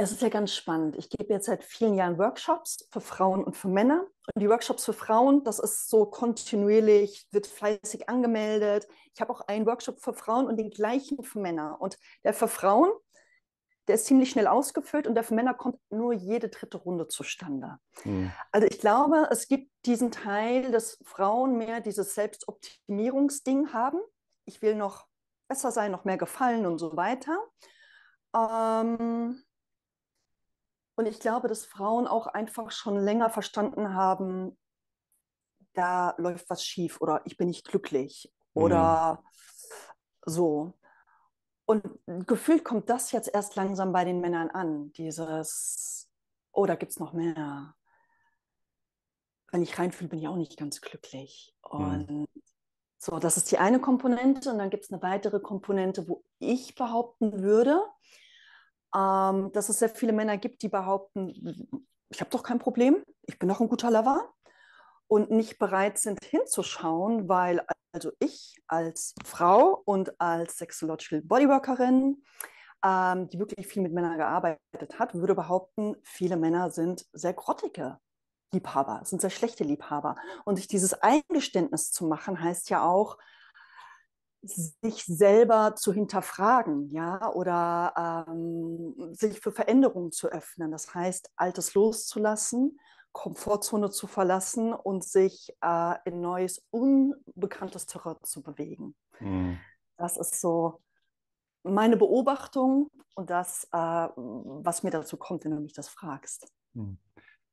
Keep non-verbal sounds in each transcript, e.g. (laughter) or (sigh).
es ist ja ganz spannend. Ich gebe jetzt seit vielen Jahren Workshops für Frauen und für Männer. Und die Workshops für Frauen, das ist so kontinuierlich, wird fleißig angemeldet. Ich habe auch einen Workshop für Frauen und den gleichen für Männer. Und der für Frauen, der ist ziemlich schnell ausgefüllt und der für Männer kommt nur jede dritte Runde zustande. Mhm. Also ich glaube, es gibt diesen Teil, dass Frauen mehr dieses Selbstoptimierungsding haben. Ich will noch besser sein, noch mehr gefallen und so weiter. Ähm, und ich glaube, dass Frauen auch einfach schon länger verstanden haben, da läuft was schief oder ich bin nicht glücklich oder mhm. so. Und gefühlt kommt das jetzt erst langsam bei den Männern an, dieses, oh, da gibt es noch mehr. Wenn ich reinfühle, bin ich auch nicht ganz glücklich. Mhm. Und mhm. so, das ist die eine Komponente. Und dann gibt es eine weitere Komponente, wo ich behaupten würde, ähm, dass es sehr viele Männer gibt, die behaupten, ich habe doch kein Problem, ich bin doch ein guter Lover und nicht bereit sind hinzuschauen, weil also ich als Frau und als Sexological Bodyworkerin, ähm, die wirklich viel mit Männern gearbeitet hat, würde behaupten, viele Männer sind sehr grottige Liebhaber, sind sehr schlechte Liebhaber. Und sich dieses Eingeständnis zu machen, heißt ja auch, sich selber zu hinterfragen, ja, oder ähm, sich für Veränderungen zu öffnen. Das heißt, Altes loszulassen, Komfortzone zu verlassen und sich äh, in neues, unbekanntes Terrain zu bewegen. Mhm. Das ist so meine Beobachtung und das, äh, was mir dazu kommt, wenn du mich das fragst. Mhm.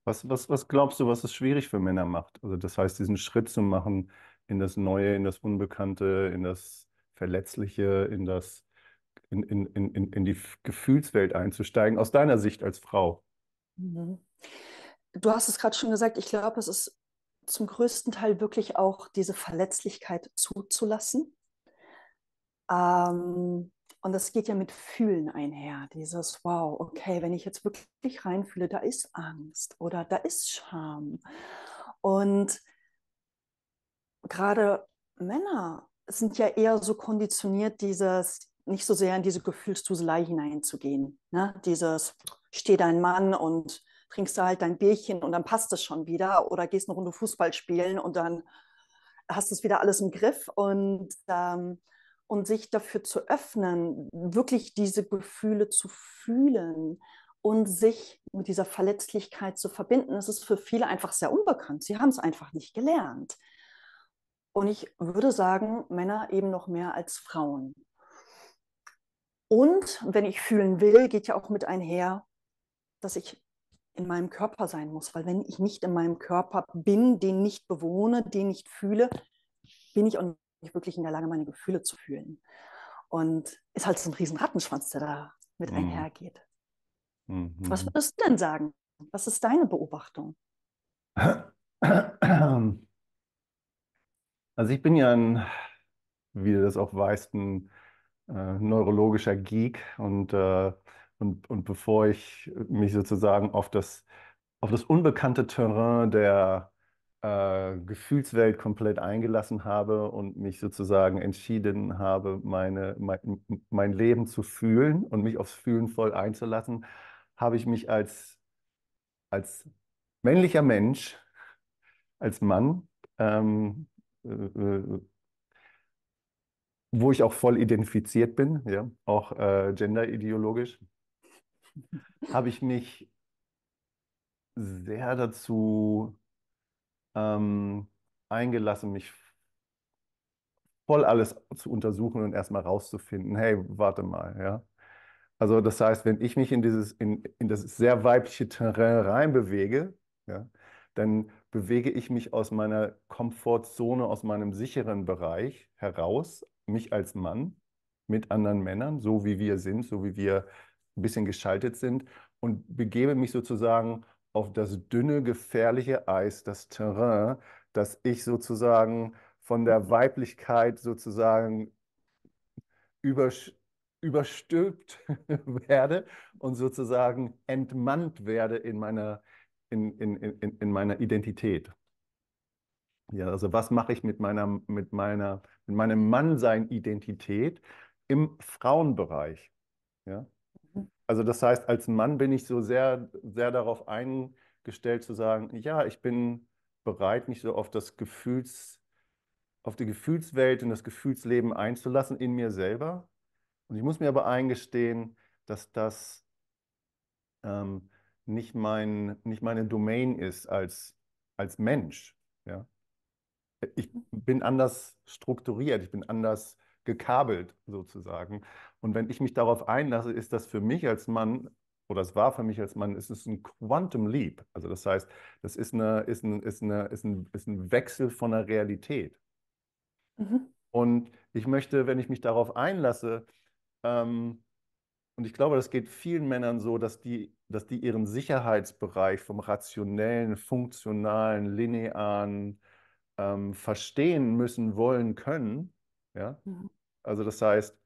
Was, was, was glaubst du, was es schwierig für Männer macht? Also das heißt, diesen Schritt zu machen, in das Neue, in das Unbekannte, in das Verletzliche, in das in, in, in, in die Gefühlswelt einzusteigen, aus deiner Sicht als Frau? Mhm. Du hast es gerade schon gesagt, ich glaube, es ist zum größten Teil wirklich auch diese Verletzlichkeit zuzulassen. Ähm, und das geht ja mit Fühlen einher. Dieses, wow, okay, wenn ich jetzt wirklich reinfühle, da ist Angst oder da ist Scham. Und gerade Männer sind ja eher so konditioniert, dieses nicht so sehr in diese Gefühlsduselei hineinzugehen. Ne? Dieses, steh dein Mann und trinkst da halt dein Bierchen und dann passt es schon wieder oder gehst eine Runde Fußball spielen und dann hast du es wieder alles im Griff und, ähm, und sich dafür zu öffnen, wirklich diese Gefühle zu fühlen und sich mit dieser Verletzlichkeit zu verbinden, das ist für viele einfach sehr unbekannt. Sie haben es einfach nicht gelernt. Und ich würde sagen, Männer eben noch mehr als Frauen. Und wenn ich fühlen will, geht ja auch mit einher, dass ich in meinem Körper sein muss. Weil wenn ich nicht in meinem Körper bin, den nicht bewohne, den nicht fühle, bin ich auch nicht wirklich in der Lage, meine Gefühle zu fühlen. Und ist halt so ein riesen Rattenschwanz, der da mit mhm. einhergeht. Mhm. Was würdest du denn sagen? Was ist deine Beobachtung? (clears throat) (clears throat) Also ich bin ja ein, wie du das auch weißt, ein äh, neurologischer Geek und, äh, und, und bevor ich mich sozusagen auf das, auf das unbekannte Terrain der äh, Gefühlswelt komplett eingelassen habe und mich sozusagen entschieden habe, meine, mein, mein Leben zu fühlen und mich aufs Fühlen voll einzulassen, habe ich mich als, als männlicher Mensch, als Mann, ähm, äh, äh, wo ich auch voll identifiziert bin, ja, auch äh, genderideologisch, (laughs) habe ich mich sehr dazu ähm, eingelassen, mich voll alles zu untersuchen und erstmal rauszufinden, hey, warte mal, ja. Also das heißt, wenn ich mich in dieses, in, in das sehr weibliche Terrain reinbewege, ja, dann bewege ich mich aus meiner Komfortzone, aus meinem sicheren Bereich heraus, mich als Mann mit anderen Männern, so wie wir sind, so wie wir ein bisschen geschaltet sind und begebe mich sozusagen auf das dünne, gefährliche Eis, das Terrain, dass ich sozusagen von der Weiblichkeit sozusagen über, überstülpt (laughs) werde und sozusagen entmannt werde in meiner in, in, in, in meiner Identität. Ja, also was mache ich mit meiner, mit meiner, mit meinem Mannsein-Identität im Frauenbereich? Ja? Mhm. Also das heißt, als Mann bin ich so sehr, sehr darauf eingestellt zu sagen, ja, ich bin bereit, mich so auf das Gefühls, auf die Gefühlswelt und das Gefühlsleben einzulassen in mir selber. Und ich muss mir aber eingestehen, dass das ähm, nicht, mein, nicht meine Domain ist als, als Mensch. Ja? Ich bin anders strukturiert, ich bin anders gekabelt sozusagen. Und wenn ich mich darauf einlasse, ist das für mich als Mann, oder es war für mich als Mann, ist es ein Quantum Leap. Also das heißt, das ist, eine, ist, ein, ist, eine, ist, ein, ist ein Wechsel von der Realität. Mhm. Und ich möchte, wenn ich mich darauf einlasse, ähm, und ich glaube, das geht vielen Männern so, dass die, dass die ihren Sicherheitsbereich vom rationellen, funktionalen, linearen ähm, verstehen müssen, wollen, können. Ja? Mhm. Also das heißt,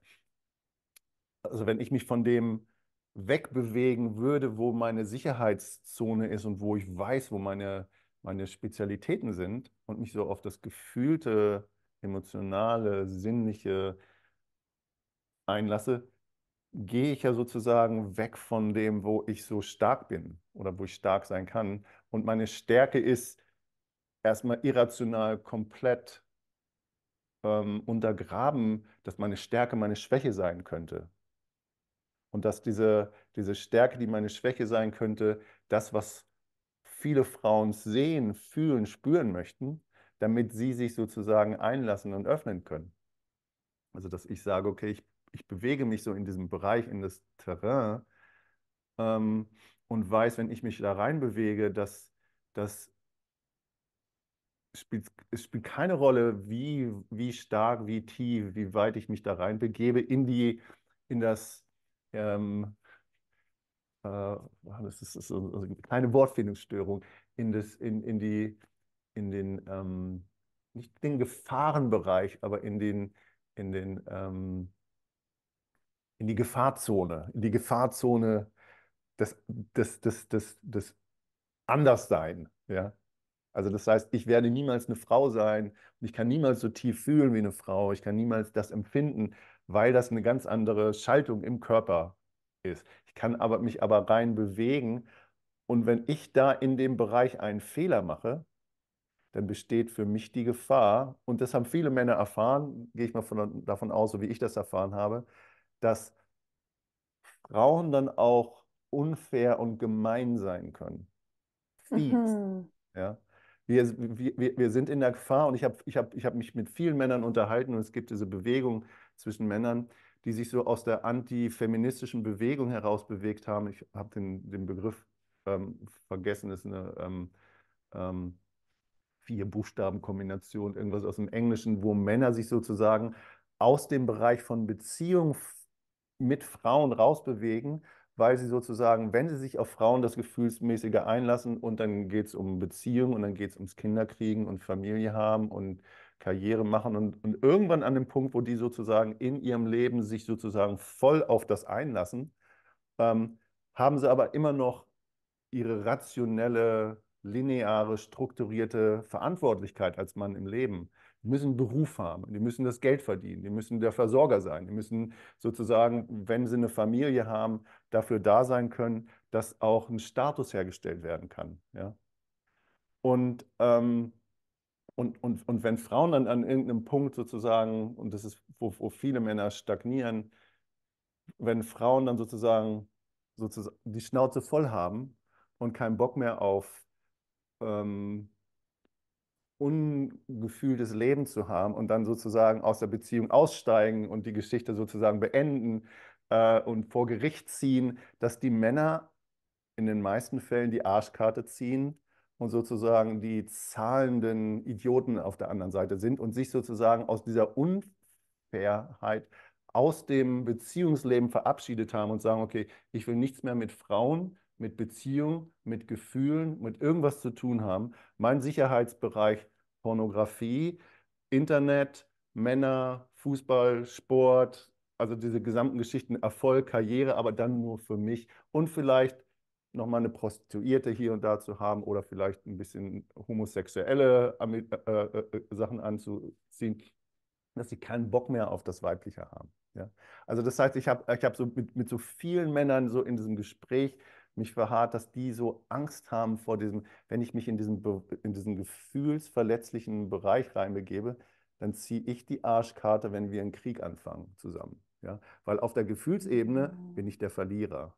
also wenn ich mich von dem wegbewegen würde, wo meine Sicherheitszone ist und wo ich weiß, wo meine, meine Spezialitäten sind und mich so auf das gefühlte, emotionale, sinnliche einlasse, gehe ich ja sozusagen weg von dem, wo ich so stark bin oder wo ich stark sein kann. Und meine Stärke ist erstmal irrational komplett ähm, untergraben, dass meine Stärke meine Schwäche sein könnte. Und dass diese, diese Stärke, die meine Schwäche sein könnte, das, was viele Frauen sehen, fühlen, spüren möchten, damit sie sich sozusagen einlassen und öffnen können. Also, dass ich sage, okay, ich ich bewege mich so in diesem Bereich, in das Terrain ähm, und weiß, wenn ich mich da rein bewege, dass das spielt, es spielt keine Rolle, wie, wie stark, wie tief, wie weit ich mich da rein begebe in die, in das, ähm, äh, ah, das ist, so eine, eine kleine Wortfindungsstörung, in das, in, in die, in den, ähm, nicht den Gefahrenbereich, aber in den, in den, ähm, in die Gefahrzone, in die Gefahrzone des, des, des, des, des Anderssein. Ja? Also das heißt, ich werde niemals eine Frau sein und ich kann niemals so tief fühlen wie eine Frau, ich kann niemals das empfinden, weil das eine ganz andere Schaltung im Körper ist. Ich kann aber, mich aber rein bewegen und wenn ich da in dem Bereich einen Fehler mache, dann besteht für mich die Gefahr, und das haben viele Männer erfahren, gehe ich mal von, davon aus, so wie ich das erfahren habe, dass Frauen dann auch unfair und gemein sein können. Fies. Mhm. Ja? Wir, wir, wir sind in der Gefahr und ich habe ich hab, ich hab mich mit vielen Männern unterhalten und es gibt diese Bewegung zwischen Männern, die sich so aus der antifeministischen Bewegung heraus bewegt haben. Ich habe den, den Begriff ähm, vergessen, das ist eine ähm, ähm, Vier-Buchstaben-Kombination, irgendwas aus dem Englischen, wo Männer sich sozusagen aus dem Bereich von Beziehung mit Frauen rausbewegen, weil sie sozusagen, wenn sie sich auf Frauen das Gefühlsmäßige einlassen und dann geht es um Beziehungen und dann geht es ums Kinderkriegen und Familie haben und Karriere machen und, und irgendwann an dem Punkt, wo die sozusagen in ihrem Leben sich sozusagen voll auf das einlassen, ähm, haben sie aber immer noch ihre rationelle, lineare, strukturierte Verantwortlichkeit als Mann im Leben müssen einen Beruf haben, die müssen das Geld verdienen, die müssen der Versorger sein, die müssen sozusagen, wenn sie eine Familie haben, dafür da sein können, dass auch ein Status hergestellt werden kann. Ja? Und, ähm, und, und, und wenn Frauen dann an irgendeinem Punkt sozusagen, und das ist, wo, wo viele Männer stagnieren, wenn Frauen dann sozusagen, sozusagen die Schnauze voll haben und keinen Bock mehr auf ähm, ungefühltes Leben zu haben und dann sozusagen aus der Beziehung aussteigen und die Geschichte sozusagen beenden äh, und vor Gericht ziehen, dass die Männer in den meisten Fällen die Arschkarte ziehen und sozusagen die zahlenden Idioten auf der anderen Seite sind und sich sozusagen aus dieser Unfairheit aus dem Beziehungsleben verabschiedet haben und sagen, okay, ich will nichts mehr mit Frauen, mit Beziehung, mit Gefühlen, mit irgendwas zu tun haben. Mein Sicherheitsbereich Pornografie, Internet, Männer, Fußball, Sport, also diese gesamten Geschichten, Erfolg, Karriere, aber dann nur für mich und vielleicht nochmal eine Prostituierte hier und da zu haben oder vielleicht ein bisschen homosexuelle äh, äh, äh, Sachen anzuziehen, dass sie keinen Bock mehr auf das Weibliche haben. Ja? Also das heißt, ich habe ich hab so mit, mit so vielen Männern so in diesem Gespräch mich verharrt, dass die so Angst haben vor diesem, wenn ich mich in diesen, in diesen gefühlsverletzlichen Bereich reinbegebe, dann ziehe ich die Arschkarte, wenn wir einen Krieg anfangen zusammen. Ja? Weil auf der Gefühlsebene mhm. bin ich der Verlierer.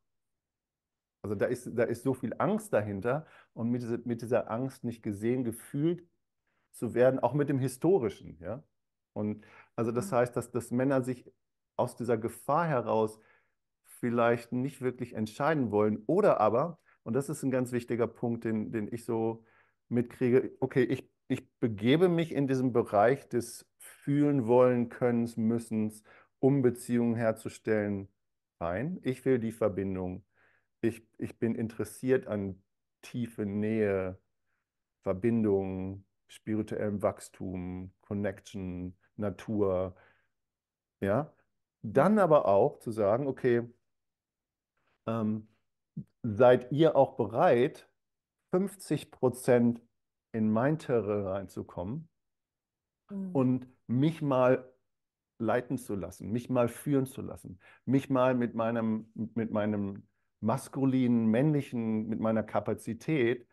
Also da ist, da ist so viel Angst dahinter und mit, diese, mit dieser Angst nicht gesehen, gefühlt zu werden, auch mit dem Historischen. Ja? Und also das heißt, dass, dass Männer sich aus dieser Gefahr heraus vielleicht nicht wirklich entscheiden wollen. Oder aber, und das ist ein ganz wichtiger Punkt, den, den ich so mitkriege, okay, ich, ich begebe mich in diesen Bereich des Fühlen, Wollen, Könnens, müssen, um Beziehungen herzustellen, Nein, Ich will die Verbindung. Ich, ich bin interessiert an tiefe Nähe, Verbindung, spirituellem Wachstum, Connection, Natur. Ja, dann aber auch zu sagen, okay, ähm, seid ihr auch bereit, 50 Prozent in mein Terrain reinzukommen mhm. und mich mal leiten zu lassen, mich mal führen zu lassen, mich mal mit meinem, mit meinem maskulinen, männlichen, mit meiner Kapazität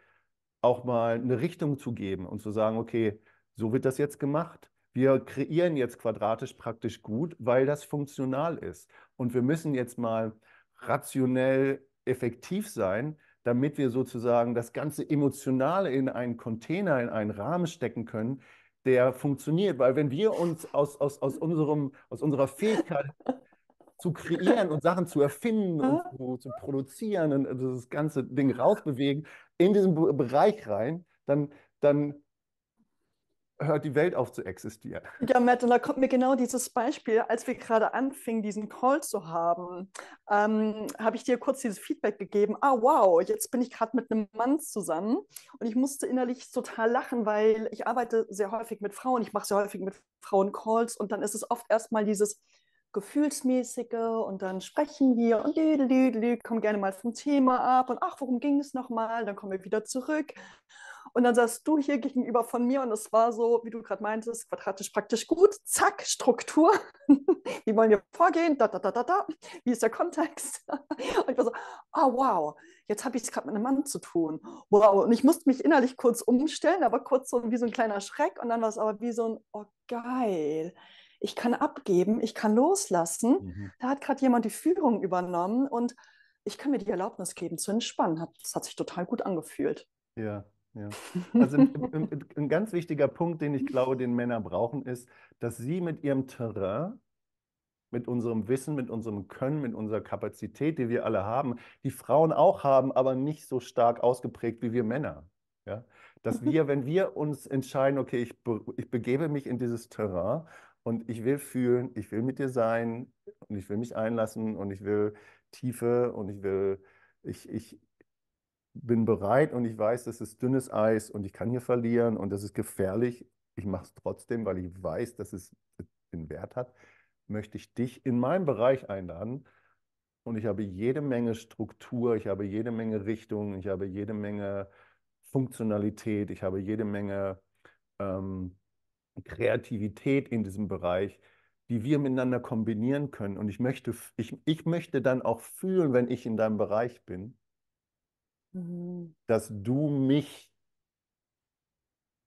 auch mal eine Richtung zu geben und zu sagen, okay, so wird das jetzt gemacht. Wir kreieren jetzt quadratisch praktisch gut, weil das funktional ist. Und wir müssen jetzt mal rationell effektiv sein, damit wir sozusagen das ganze Emotionale in einen Container, in einen Rahmen stecken können, der funktioniert. Weil wenn wir uns aus, aus, aus, unserem, aus unserer Fähigkeit (laughs) zu kreieren und Sachen zu erfinden und zu, zu produzieren und das ganze Ding rausbewegen, in diesen Bereich rein, dann, dann hört die Welt auf zu existieren. Ja, Matt, und da kommt mir genau dieses Beispiel, als wir gerade anfingen, diesen Call zu haben, ähm, habe ich dir kurz dieses Feedback gegeben, ah wow, jetzt bin ich gerade mit einem Mann zusammen und ich musste innerlich total lachen, weil ich arbeite sehr häufig mit Frauen, ich mache sehr häufig mit Frauen Calls und dann ist es oft erstmal dieses, gefühlsmäßige und dann sprechen wir und düdelüdelü, kommen gerne mal vom Thema ab und ach, worum ging es nochmal? Dann kommen wir wieder zurück. Und dann saß du hier gegenüber von mir und es war so, wie du gerade meintest, quadratisch praktisch gut, zack, Struktur. (laughs) wie wollen wir vorgehen? Da, da, da, da, da. Wie ist der Kontext? (laughs) und ich war so, ah, oh, wow, jetzt habe ich es gerade mit einem Mann zu tun. Wow, und ich musste mich innerlich kurz umstellen, aber kurz so wie so ein kleiner Schreck und dann war es aber wie so ein, oh, geil ich kann abgeben, ich kann loslassen. Mhm. Da hat gerade jemand die Führung übernommen und ich kann mir die Erlaubnis geben zu entspannen. das hat sich total gut angefühlt. Ja, ja. (laughs) Also ein ganz wichtiger Punkt, den ich glaube, den Männer brauchen, ist, dass sie mit ihrem Terrain, mit unserem Wissen, mit unserem Können, mit unserer Kapazität, die wir alle haben, die Frauen auch haben, aber nicht so stark ausgeprägt wie wir Männer. Ja? Dass (laughs) wir, wenn wir uns entscheiden, okay, ich, be ich begebe mich in dieses Terrain und ich will fühlen, ich will mit dir sein und ich will mich einlassen und ich will Tiefe und ich will, ich, ich bin bereit und ich weiß, das ist dünnes Eis und ich kann hier verlieren und das ist gefährlich. Ich mache es trotzdem, weil ich weiß, dass es den Wert hat, möchte ich dich in meinen Bereich einladen. Und ich habe jede Menge Struktur, ich habe jede Menge Richtung, ich habe jede Menge Funktionalität, ich habe jede Menge ähm, Kreativität in diesem Bereich, die wir miteinander kombinieren können. Und ich möchte, ich, ich möchte dann auch fühlen, wenn ich in deinem Bereich bin, mhm. dass du mich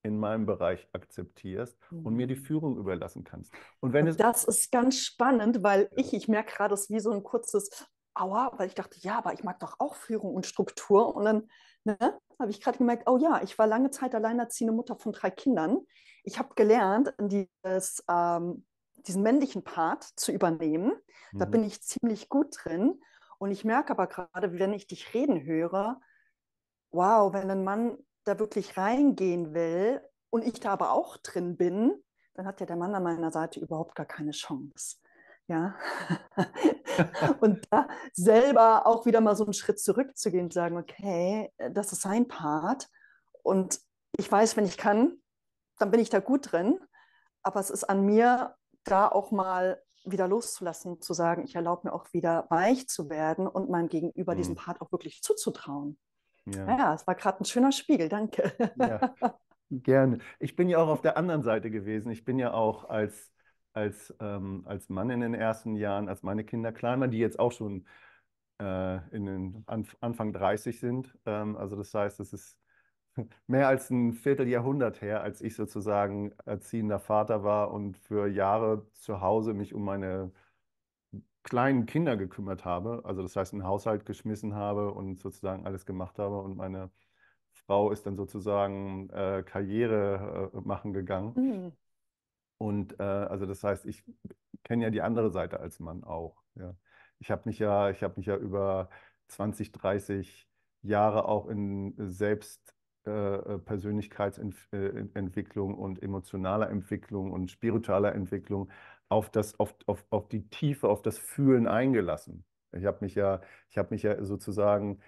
in meinem Bereich akzeptierst mhm. und mir die mhm. Führung überlassen kannst. Und wenn und es das ist ganz spannend, weil ich, ich merke gerade, es ist wie so ein kurzes Aua, weil ich dachte, ja, aber ich mag doch auch Führung und Struktur. Und dann ne, habe ich gerade gemerkt, oh ja, ich war lange Zeit alleinerziehende Mutter von drei Kindern ich habe gelernt, dieses, ähm, diesen männlichen Part zu übernehmen. Mhm. Da bin ich ziemlich gut drin. Und ich merke aber gerade, wenn ich dich reden höre, wow, wenn ein Mann da wirklich reingehen will und ich da aber auch drin bin, dann hat ja der Mann an meiner Seite überhaupt gar keine Chance. Ja. (laughs) und da selber auch wieder mal so einen Schritt zurückzugehen und sagen, okay, äh, das ist sein Part. Und ich weiß, wenn ich kann, dann bin ich da gut drin. Aber es ist an mir, da auch mal wieder loszulassen, zu sagen, ich erlaube mir auch wieder weich zu werden und meinem Gegenüber mhm. diesen Part auch wirklich zuzutrauen. Ja, ja es war gerade ein schöner Spiegel, danke. Ja, (laughs) gerne. Ich bin ja auch auf der anderen Seite gewesen. Ich bin ja auch als, als, ähm, als Mann in den ersten Jahren, als meine Kinder klein waren, die jetzt auch schon äh, in den Anf Anfang 30 sind. Ähm, also das heißt, es ist mehr als ein Vierteljahrhundert her, als ich sozusagen erziehender Vater war und für Jahre zu Hause mich um meine kleinen Kinder gekümmert habe. Also das heißt, einen Haushalt geschmissen habe und sozusagen alles gemacht habe und meine Frau ist dann sozusagen äh, Karriere äh, machen gegangen. Mhm. Und äh, also das heißt, ich kenne ja die andere Seite als Mann auch. Ja. Ich habe mich ja, ich habe mich ja über 20, 30 Jahre auch in selbst äh, äh, Persönlichkeitsentwicklung äh, und emotionaler Entwicklung und spiritueller Entwicklung auf, das, auf, auf, auf die Tiefe, auf das Fühlen eingelassen. Ich habe mich, ja, hab mich ja sozusagen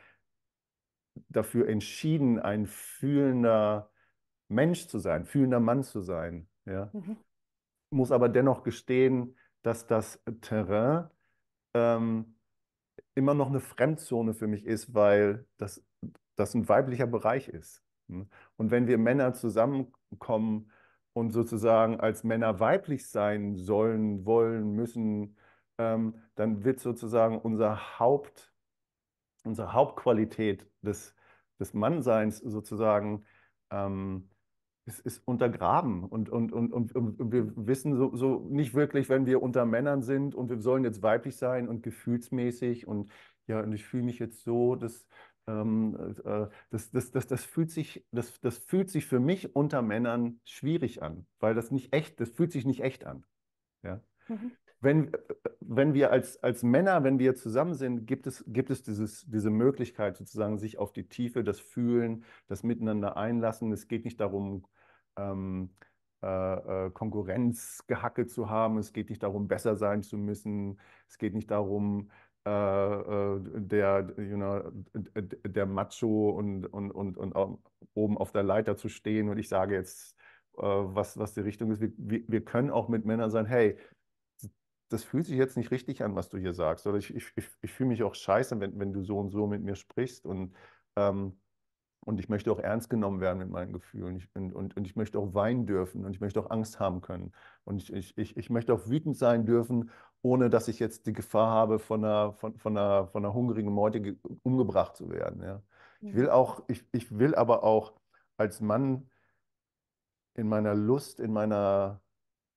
dafür entschieden, ein fühlender Mensch zu sein, fühlender Mann zu sein. Ja? Mhm. Muss aber dennoch gestehen, dass das Terrain ähm, immer noch eine Fremdzone für mich ist, weil das, das ein weiblicher Bereich ist. Und wenn wir Männer zusammenkommen und sozusagen als Männer weiblich sein sollen, wollen, müssen, ähm, dann wird sozusagen unser Haupt, unsere Hauptqualität des, des Mannseins sozusagen ähm, es ist untergraben und, und, und, und, und wir wissen so, so, nicht wirklich, wenn wir unter Männern sind und wir sollen jetzt weiblich sein und gefühlsmäßig und ja, und ich fühle mich jetzt so, dass, ähm, äh, das, das, das, das, fühlt sich, das, das fühlt sich für mich unter Männern schwierig an, weil das nicht echt, das fühlt sich nicht echt an. Ja? Mhm. Wenn, wenn wir als, als Männer, wenn wir zusammen sind, gibt es, gibt es dieses, diese Möglichkeit, sozusagen sich auf die Tiefe, das Fühlen, das Miteinander einlassen. Es geht nicht darum, ähm, äh, äh Konkurrenzgehacke zu haben. Es geht nicht darum, besser sein zu müssen. Es geht nicht darum, äh, äh, der, you know, der Macho und, und, und, und oben auf der Leiter zu stehen und ich sage jetzt, äh, was, was die Richtung ist. Wir, wir können auch mit Männern sagen, hey, das fühlt sich jetzt nicht richtig an, was du hier sagst. Oder ich, ich, ich fühle mich auch scheiße, wenn, wenn du so und so mit mir sprichst. Und ähm, und ich möchte auch ernst genommen werden mit meinen Gefühlen. Ich, und, und, und ich möchte auch weinen dürfen und ich möchte auch Angst haben können. Und ich, ich, ich, ich möchte auch wütend sein dürfen, ohne dass ich jetzt die Gefahr habe, von einer, von, von einer, von einer hungrigen Meute umgebracht zu werden. Ja. Ich will auch, ich, ich will aber auch als Mann in meiner Lust, in meiner,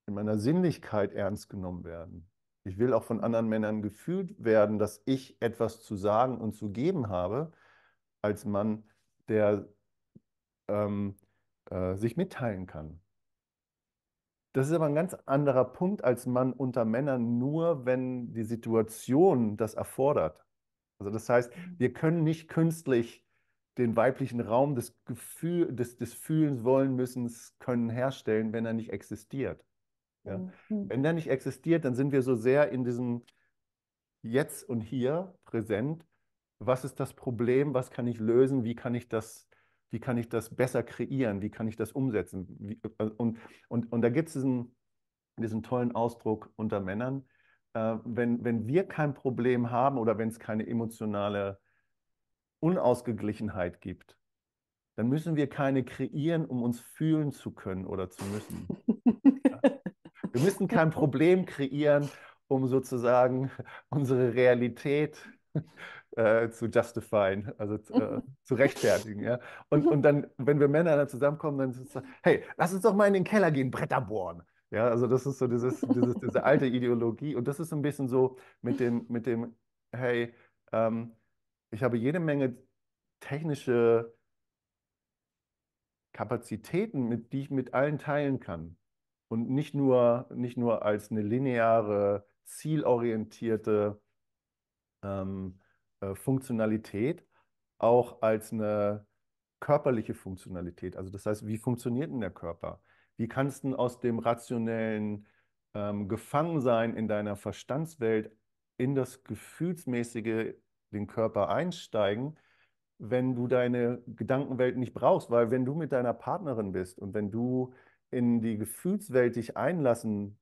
in meiner Sinnlichkeit ernst genommen werden. Ich will auch von mhm. anderen Männern gefühlt werden, dass ich etwas zu sagen und zu geben habe als Mann der ähm, äh, sich mitteilen kann. Das ist aber ein ganz anderer Punkt als Mann unter Männern, nur wenn die Situation das erfordert. Also das heißt, mhm. wir können nicht künstlich den weiblichen Raum des Gefühl, des, des Fühlens, Wollen, Müssens, Können herstellen, wenn er nicht existiert. Ja? Mhm. mhm. Wenn er nicht existiert, dann sind wir so sehr in diesem Jetzt und Hier präsent, was ist das Problem, was kann ich lösen, wie kann ich das, wie kann ich das besser kreieren, wie kann ich das umsetzen. Wie, äh, und, und, und da gibt es diesen, diesen tollen Ausdruck unter Männern, äh, wenn, wenn wir kein Problem haben oder wenn es keine emotionale Unausgeglichenheit gibt, dann müssen wir keine kreieren, um uns fühlen zu können oder zu müssen. (laughs) Wir müssen kein Problem kreieren, um sozusagen (laughs) unsere Realität äh, zu justifieren, also äh, mhm. zu rechtfertigen. Ja? Und, mhm. und dann, wenn wir Männer dann zusammenkommen, dann ist es, so, hey, lass uns doch mal in den Keller gehen, Bretter bohren. Ja, also das ist so dieses, dieses, diese alte Ideologie. Und das ist ein bisschen so mit dem, mit dem hey, ähm, ich habe jede Menge technische Kapazitäten, mit, die ich mit allen teilen kann. Und nicht nur, nicht nur als eine lineare, zielorientierte ähm, äh, Funktionalität auch als eine körperliche Funktionalität. Also das heißt, wie funktioniert denn der Körper? Wie kannst du aus dem rationellen ähm, Gefangensein in deiner Verstandswelt in das Gefühlsmäßige, den Körper einsteigen, wenn du deine Gedankenwelt nicht brauchst? Weil wenn du mit deiner Partnerin bist und wenn du in die Gefühlswelt dich einlassen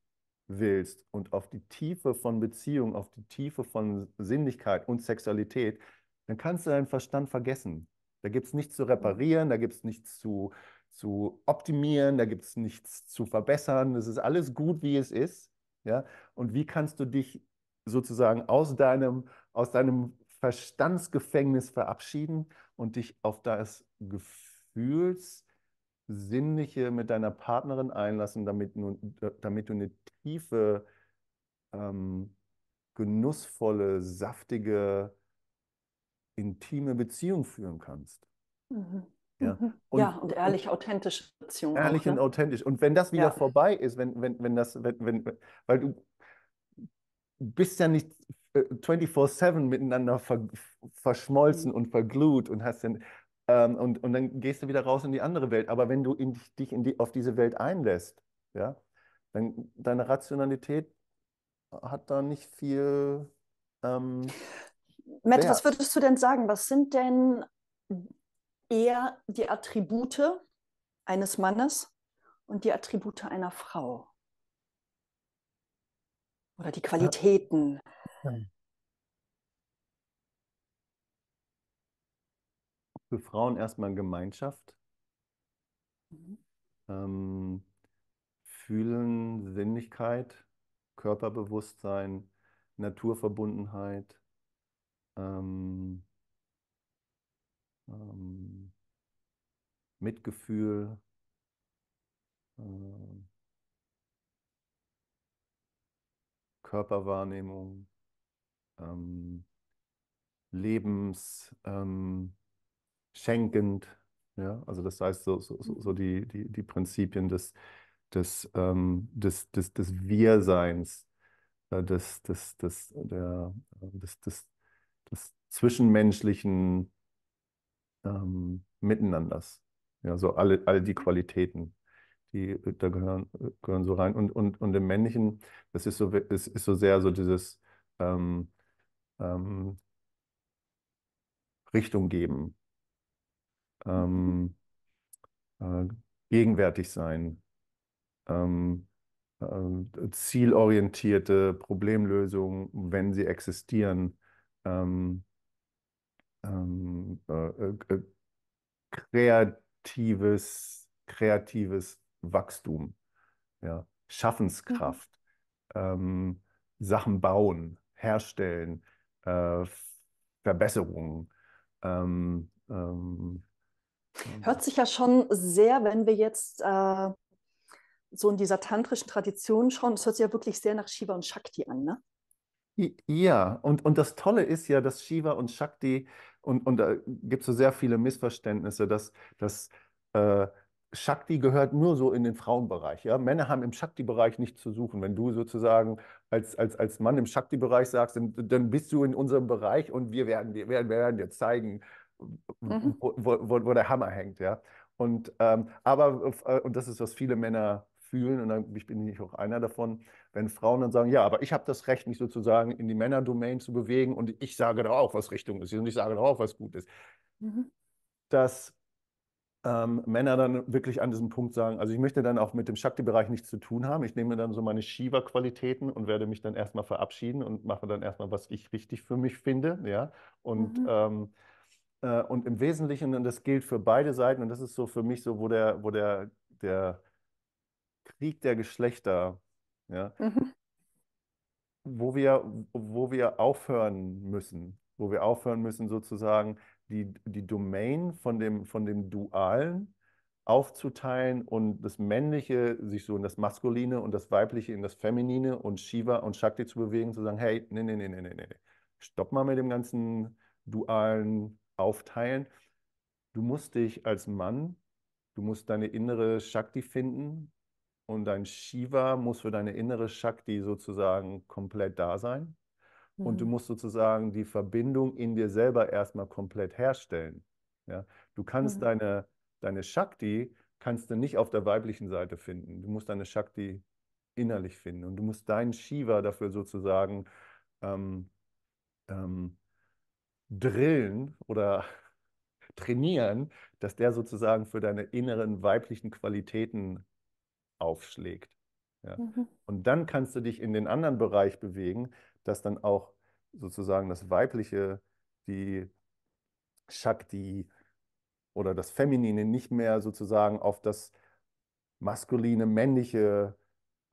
willst und auf die Tiefe von Beziehung, auf die Tiefe von Sinnlichkeit und Sexualität, dann kannst du deinen Verstand vergessen. Da gibt es nichts zu reparieren, da gibt es nichts zu, zu optimieren, da gibt es nichts zu verbessern. Es ist alles gut, wie es ist. Ja? Und wie kannst du dich sozusagen aus deinem, aus deinem Verstandsgefängnis verabschieden und dich auf das Gefühls- Sinnliche mit deiner Partnerin einlassen, damit, nun, äh, damit du eine tiefe, ähm, genussvolle, saftige, intime Beziehung führen kannst. Mhm. Ja. Mhm. Und, ja. und, ehrlich, authentische Beziehung. Ehrlich auch, ne? und authentisch. Und wenn das wieder ja. vorbei ist, wenn, wenn, wenn das, wenn, wenn, weil du bist ja nicht 24-7 äh, miteinander ver, verschmolzen mhm. und verglut und hast dann, ähm, und, und dann gehst du wieder raus in die andere Welt. Aber wenn du in, dich in die, auf diese Welt einlässt, ja, dann deine Rationalität hat da nicht viel. Ähm, Matt, was würdest du denn sagen? Was sind denn eher die Attribute eines Mannes und die Attribute einer Frau? Oder die Qualitäten? Ja. für Frauen erstmal Gemeinschaft, mhm. ähm, Fühlen, Sinnlichkeit, Körperbewusstsein, Naturverbundenheit, ähm, ähm, Mitgefühl, äh, Körperwahrnehmung, ähm, Lebens, ähm, schenkend. Ja? Also das heißt so, so, so mhm. die, die, die Prinzipien des, des, ähm, des, des, des Wir-Seins, äh, des, des, des, der, äh, des, des, des zwischenmenschlichen ähm, Miteinanders. Ja, so alle, all die Qualitäten, die äh, da gehören, äh, gehören so rein. Und, und, und im Männlichen, das ist so, es ist so sehr so dieses ähm, ähm, Richtung geben ähm, äh, gegenwärtig sein, ähm, äh, zielorientierte Problemlösungen, wenn sie existieren, ähm, ähm äh, äh, äh, kreatives, kreatives Wachstum, ja, mhm. Schaffenskraft, mhm. Sachen bauen, herstellen, äh, Verbesserungen. Ähm, ähm Mhm. Hört sich ja schon sehr, wenn wir jetzt äh, so in dieser tantrischen Tradition schauen, es hört sich ja wirklich sehr nach Shiva und Shakti an, ne? Ja, und, und das Tolle ist ja, dass Shiva und Shakti, und, und da gibt es so sehr viele Missverständnisse, dass, dass äh, Shakti gehört nur so in den Frauenbereich. Ja? Männer haben im Shakti-Bereich nichts zu suchen. Wenn du sozusagen als, als, als Mann im Shakti-Bereich sagst, dann, dann, bist du in unserem Bereich und wir werden, wir werden, wir werden dir zeigen, mhm. wo, wo, wo, der Hammer hängt, ja. Und ähm, aber, äh, und das ist, was viele Männer fühlen, und dann, ich bin nicht auch einer davon, wenn Frauen dann sagen, ja, aber ich habe das Recht, mich sozusagen in die Männerdomain zu bewegen und ich sage da auch, was Richtung ist und ich sage da auch, was gut ist. Mhm. Dass ähm, Männer dann wirklich an diesem Punkt sagen, also ich möchte dann auch mit dem Shakti-Bereich nichts zu tun haben. Ich nehme dann so meine Shiva-Qualitäten und werde mich dann erstmal verabschieden und mache dann erstmal, was ich richtig für mich finde. Ja? Und mhm. ähm, äh, und im Wesentlichen, und das gilt für beide Seiten, und das ist so für mich so, wo der, wo der, der Krieg der Geschlechter, ja, mhm. wo, wir, wo wir aufhören müssen, wo wir aufhören müssen, sozusagen die, die Domain von dem, von dem Dualen aufzuteilen und das Männliche sich so in das Maskuline und das Weibliche in das Feminine und Shiva und Shakti zu bewegen, zu sagen, hey, nee, nee, nee, nee, nee, nee, stopp mal mit dem ganzen dualen aufteilen. Du musst dich als Mann, du musst deine innere Shakti finden und dein Shiva muss für deine innere Shakti sozusagen komplett da sein. Mhm. Und du mhm. musst sozusagen die Verbindung in dir selber erstmal komplett herstellen. Ja? Du kannst mhm. deine, deine Shakti kannst du nicht auf der weiblichen Seite finden. Du musst deine Shakti innerlich finden und du musst deinen Shiva dafür sozusagen ähm, ähm, drillen oder (laughs) trainieren, dass der sozusagen für deine inneren weiblichen Qualitäten aufschlägt. Ja. Mhm. Und dann kannst du dich in den anderen Bereich bewegen, dass dann auch sozusagen das Weibliche, die Shakti oder das Feminine nicht mehr sozusagen auf das maskuline, männliche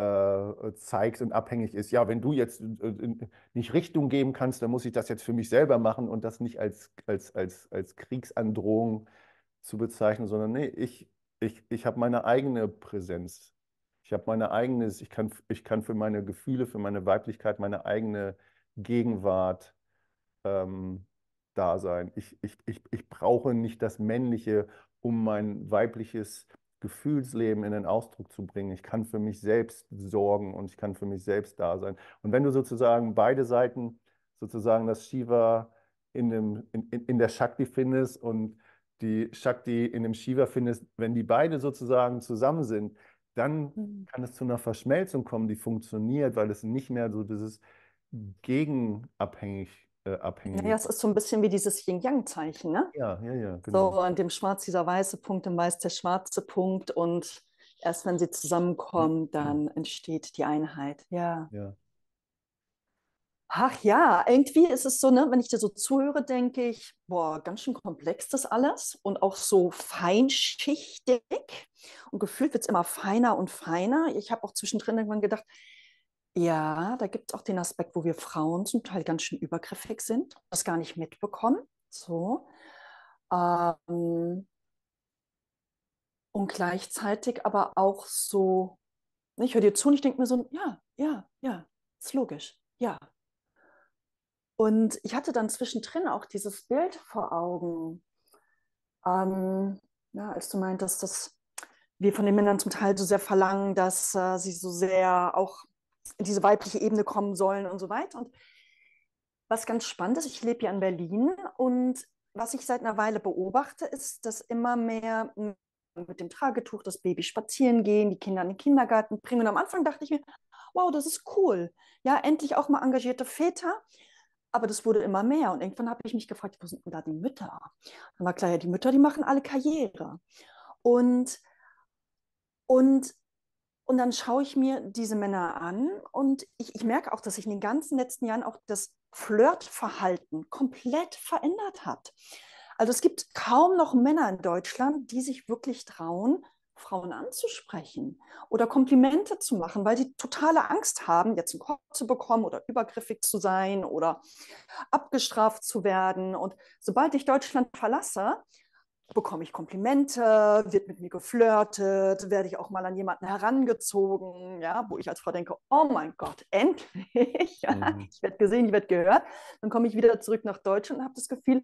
äh, zeigt und abhängig ist. Ja, wenn du jetzt äh, äh, nicht Richtung geben kannst, dann muss ich das jetzt für mich selber machen und das nicht als, als, als, als Kriegsandrohung zu bezeichnen, sondern nee, ich, ich, ich habe meine eigene Präsenz. Ich habe meine eigene, ich kann, ich kann für meine Gefühle, für meine Weiblichkeit, meine eigene Gegenwart ähm, da sein. Ich, ich, ich, ich brauche nicht das Männliche, um mein weibliches Gefühlsleben in den Ausdruck zu bringen. Ich kann für mich selbst sorgen und ich kann für mich selbst da sein. Und wenn du sozusagen beide Seiten, sozusagen das Shiva in, dem, in, in der Shakti findest und die Shakti in dem Shiva findest, wenn die beide sozusagen zusammen sind, dann mhm. kann es zu einer Verschmelzung kommen, die funktioniert, weil es nicht mehr so dieses gegenabhängig äh, abhängig. Naja, es ist so ein bisschen wie dieses Yin-Yang-Zeichen, ne? Ja, ja, ja. Genau. So, an dem Schwarz dieser weiße Punkt, dem Weiß der schwarze Punkt. Und erst wenn sie zusammenkommen, mhm. dann entsteht die Einheit. Ja. ja. Ach ja, irgendwie ist es so, ne, wenn ich dir so zuhöre, denke ich, boah, ganz schön komplex das alles und auch so feinschichtig. Und gefühlt wird es immer feiner und feiner. Ich habe auch zwischendrin irgendwann gedacht, ja, da gibt es auch den Aspekt, wo wir Frauen zum Teil ganz schön übergriffig sind, das gar nicht mitbekommen. So. Ähm, und gleichzeitig aber auch so, ne, ich höre dir zu und ich denke mir so, ja, ja, ja, ist logisch, ja. Und ich hatte dann zwischendrin auch dieses Bild vor Augen, ähm, ja, als du meintest, dass wir von den Männern zum Teil so sehr verlangen, dass äh, sie so sehr auch diese weibliche Ebene kommen sollen und so weiter. Und was ganz spannend ist, ich lebe ja in Berlin und was ich seit einer Weile beobachte, ist, dass immer mehr mit dem Tragetuch das Baby spazieren gehen, die Kinder in den Kindergarten bringen. Und am Anfang dachte ich mir, wow, das ist cool. Ja, endlich auch mal engagierte Väter. Aber das wurde immer mehr. Und irgendwann habe ich mich gefragt, wo sind denn da die Mütter? Dann war klar, ja, die Mütter, die machen alle Karriere. Und, und und dann schaue ich mir diese Männer an und ich, ich merke auch, dass sich in den ganzen letzten Jahren auch das Flirtverhalten komplett verändert hat. Also es gibt kaum noch Männer in Deutschland, die sich wirklich trauen, Frauen anzusprechen oder Komplimente zu machen, weil sie totale Angst haben, jetzt einen Kopf zu bekommen oder übergriffig zu sein oder abgestraft zu werden. Und sobald ich Deutschland verlasse, bekomme ich Komplimente, wird mit mir geflirtet, werde ich auch mal an jemanden herangezogen, ja, wo ich als Frau denke, oh mein Gott, (laughs) endlich, ja, mhm. ich werde gesehen, ich werde gehört. Dann komme ich wieder zurück nach Deutschland und habe das Gefühl,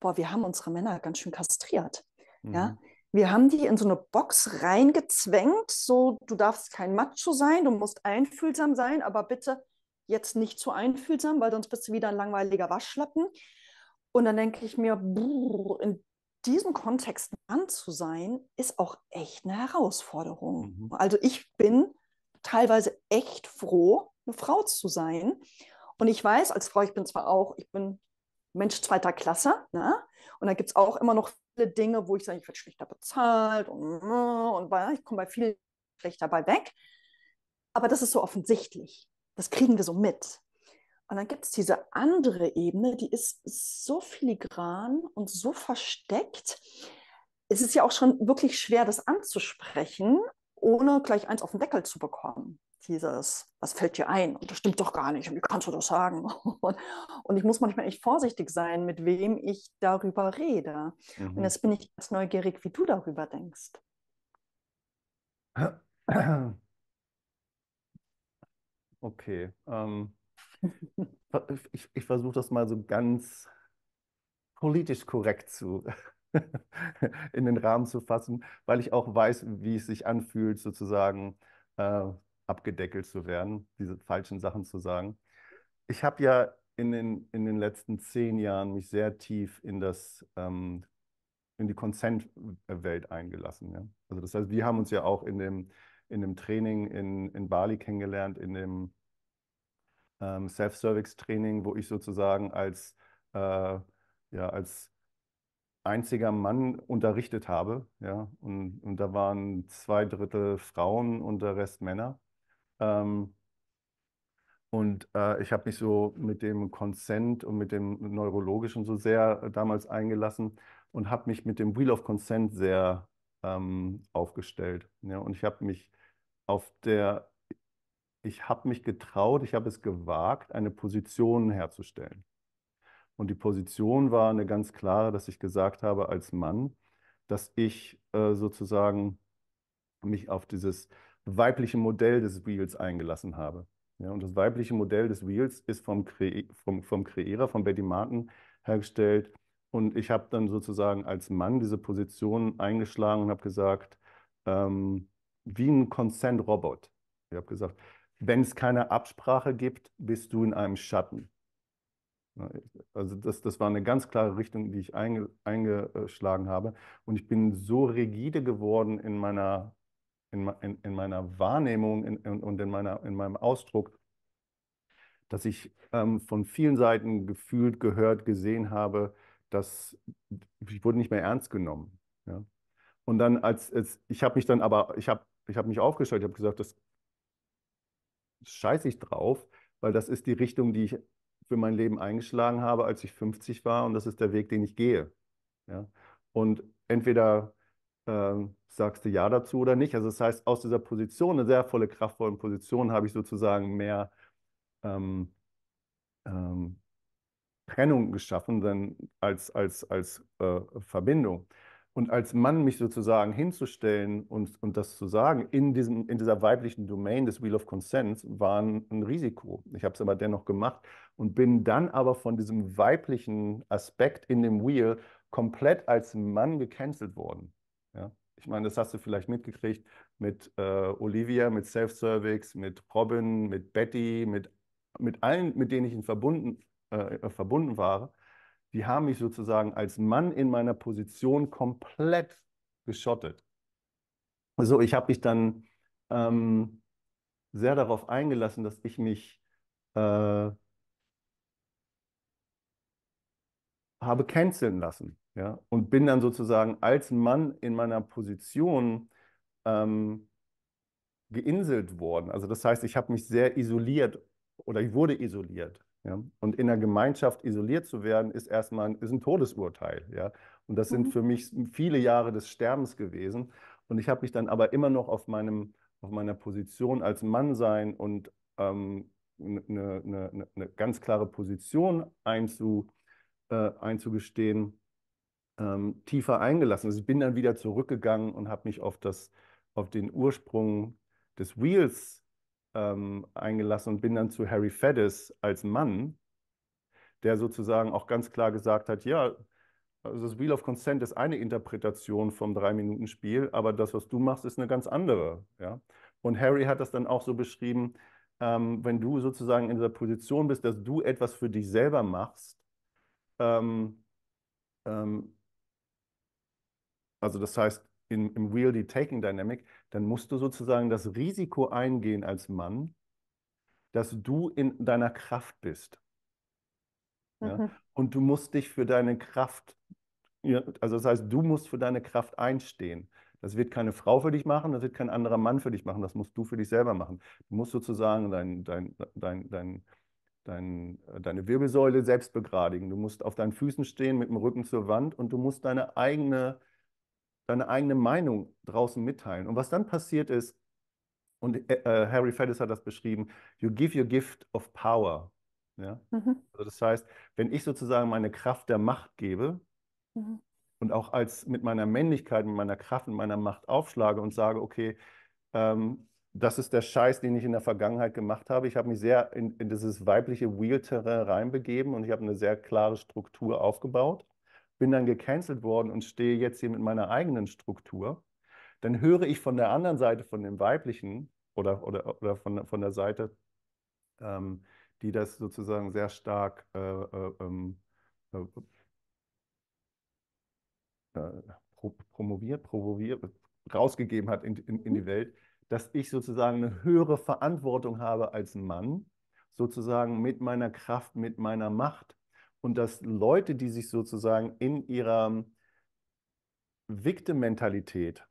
boah, wir haben unsere Männer ganz schön kastriert, mhm. ja. Wir haben die in so eine Box reingezwängt, so du darfst kein Macho sein, du musst einfühlsam sein, aber bitte jetzt nicht zu einfühlsam, weil sonst bist du wieder ein langweiliger Waschlappen. Und dann denke ich mir, brr, in diesem Kontext Mann zu sein, ist auch echt eine Herausforderung. Mhm. Also ich bin teilweise echt froh, eine Frau zu sein. Und ich weiß, als Frau, ich bin zwar auch, ich bin Mensch zweiter Klasse, ne? und da gibt es auch immer noch viele Dinge, wo ich sage, ich werde schlechter bezahlt und, und ich komme bei vielen schlechter bei weg. Aber das ist so offensichtlich. Das kriegen wir so mit. Und dann gibt es diese andere Ebene, die ist so filigran und so versteckt. Es ist ja auch schon wirklich schwer, das anzusprechen, ohne gleich eins auf den Deckel zu bekommen. Dieses, was fällt dir ein? Und das stimmt doch gar nicht. Und wie kannst du das sagen? (laughs) Und ich muss manchmal echt vorsichtig sein, mit wem ich darüber rede. Mhm. Und jetzt bin ich ganz neugierig, wie du darüber denkst. (clears throat) Okay. Ähm ich, ich versuche das mal so ganz politisch korrekt zu (laughs) in den Rahmen zu fassen, weil ich auch weiß, wie es sich anfühlt, sozusagen äh, abgedeckelt zu werden, diese falschen Sachen zu sagen. Ich habe ja in den, in den letzten zehn Jahren mich sehr tief in das ähm, in die Consent-Welt eingelassen. Ja? Also das heißt, wir haben uns ja auch in dem, in dem Training in, in Bali kennengelernt, in dem ähm, Self-Service-Training, wo ich sozusagen als, äh, ja, als einziger Mann unterrichtet habe. Ja? Und, und da waren zwei Drittel Frauen und der Rest Männer. Ähm, und äh, ich habe mich so mit dem Consent und mit dem Neurologischen so sehr äh, damals eingelassen und habe mich mit dem Wheel of Consent sehr ähm, aufgestellt. Ja? Und ich habe mich auf der ich habe mich getraut, ich habe es gewagt, eine Position herzustellen. Und die Position war eine ganz klare, dass ich gesagt habe als Mann, dass ich äh, sozusagen mich auf dieses weibliche Modell des Wheels eingelassen habe. Ja, und das weibliche Modell des Wheels ist vom, Kre vom, vom Kreierer, von Betty Martin hergestellt. Und ich habe dann sozusagen als Mann diese Position eingeschlagen und habe gesagt, ähm, wie ein Consent-Robot. Ich habe gesagt, wenn es keine Absprache gibt, bist du in einem Schatten. Ne, also das, das war eine ganz klare Richtung, die ich einge, eingeschlagen habe. Und ich bin so rigide geworden in meiner, in, in, in meiner Wahrnehmung in, und in, meiner, in meinem Ausdruck, dass ich ähm, von vielen Seiten gefühlt, gehört, gesehen habe, dass ich wurde nicht mehr ernst genommen. Ja? Und dann als, als ich habe mich dann aber, ich habe ich hab mich aufgestellt, ich habe gesagt, das scheiße ich drauf, weil das ist die Richtung, die ich für mein Leben eingeschlagen habe, als ich 50 war und das ist der Weg, den ich gehe. Ja? Und entweder ähm, sagst du Ja dazu oder nicht. Also das heißt, aus dieser Position, einer sehr volle, kraftvollen Position, habe ich sozusagen mehr ähm, ähm, Trennung geschaffen denn als, als, als äh, Verbindung und als Mann mich sozusagen hinzustellen und, und das zu sagen, in, diesem, in dieser weiblichen Domain des Wheel of Consents, war ein, Risiko. Ich habe es aber dennoch gemacht und bin dann aber von diesem weiblichen Aspekt in dem Wheel komplett als Mann gecancelt worden. Ja? Ich meine, das hast du vielleicht mitgekriegt mit äh, Olivia, mit Self-Servix, mit Robin, mit Betty, mit, mit allen, mit denen ich in verbunden, äh, äh verbunden war die haben mich sozusagen als Mann in meiner Position komplett geschottet. Also ich habe mich dann ähm, sehr darauf eingelassen, dass ich mich äh, habe canceln lassen. Ja? Und bin dann sozusagen als Mann in meiner Position ähm, geinselt worden. Also das heißt, ich habe mich sehr isoliert oder ich wurde isoliert. Ja? Und in der Gemeinschaft isoliert zu werden, ist erstmal ein, ist ein Todesurteil. Ja? Und das sind mhm. für mich viele Jahre des Sterbens gewesen. Und ich habe mich dann aber immer noch auf, meinem, auf meiner Position als Mann sein und ähm, eine, eine, eine, ne, ne ganz klare Position einzu, äh, einzugestehen, ähm, tiefer eingelassen. Also ich bin dann wieder zurückgegangen und habe mich auf, das, auf den Ursprung des Wheels ähm, eingelassen und bin dann zu Harry Feddes als Mann, der sozusagen auch ganz klar gesagt hat, ja, also das Wheel of Consent ist eine Interpretation vom Drei-Minuten-Spiel, aber das, was du machst, ist eine ganz andere. Ja? Und Harry hat das dann auch so beschrieben, ähm, wenn du sozusagen in dieser Position bist, dass du etwas für dich selber machst, ähm, ähm, also das heißt, in, im Real die Taking Dynamic, dann musst du sozusagen das Risiko eingehen als Mann, dass du in deiner Kraft bist. Ja? Mhm. Und du musst dich für deine Kraft, ja, also das heißt, du musst für deine Kraft einstehen. Das wird keine Frau für dich machen, das wird kein anderer Mann für dich machen, das musst du für dich selber machen. Du musst sozusagen dein, dein, dein, dein, dein, äh, deine Wirbelsäule selbst begradigen. Du musst auf deinen Füßen stehen mit dem Rücken zur Wand und du musst deine eigene deine eigene Meinung draußen mitteilen. Und was dann passiert ist, und äh, äh Harry Feddes hat das beschrieben, you give your gift of power. Ja? Mhm. Also das heißt, wenn ich sozusagen meine Kraft der Macht gebe mhm. und auch als mit meiner Männlichkeit, mit meiner Kraft und meiner Macht aufschlage und sage, okay, ähm, das ist der Scheiß, den ich in der Vergangenheit gemacht habe. Ich habe mich sehr in, in dieses weibliche Wheel-Terrain reinbegeben und ich habe eine sehr klare Struktur aufgebaut bin dann gecancelt worden und stehe jetzt hier mit meiner eigenen Struktur, dann höre ich von der anderen Seite, von dem weiblichen oder, oder, oder von, von der Seite, ähm, die das sozusagen sehr stark äh, äh, ähm, äh, äh promoviert, promoviert, rausgegeben hat in, in, in die mhm. Welt, dass ich sozusagen eine höhere Verantwortung habe als Mann, sozusagen mit meiner Kraft, mit meiner Macht und dass Leute, die sich sozusagen in ihrer Victim-Mentalität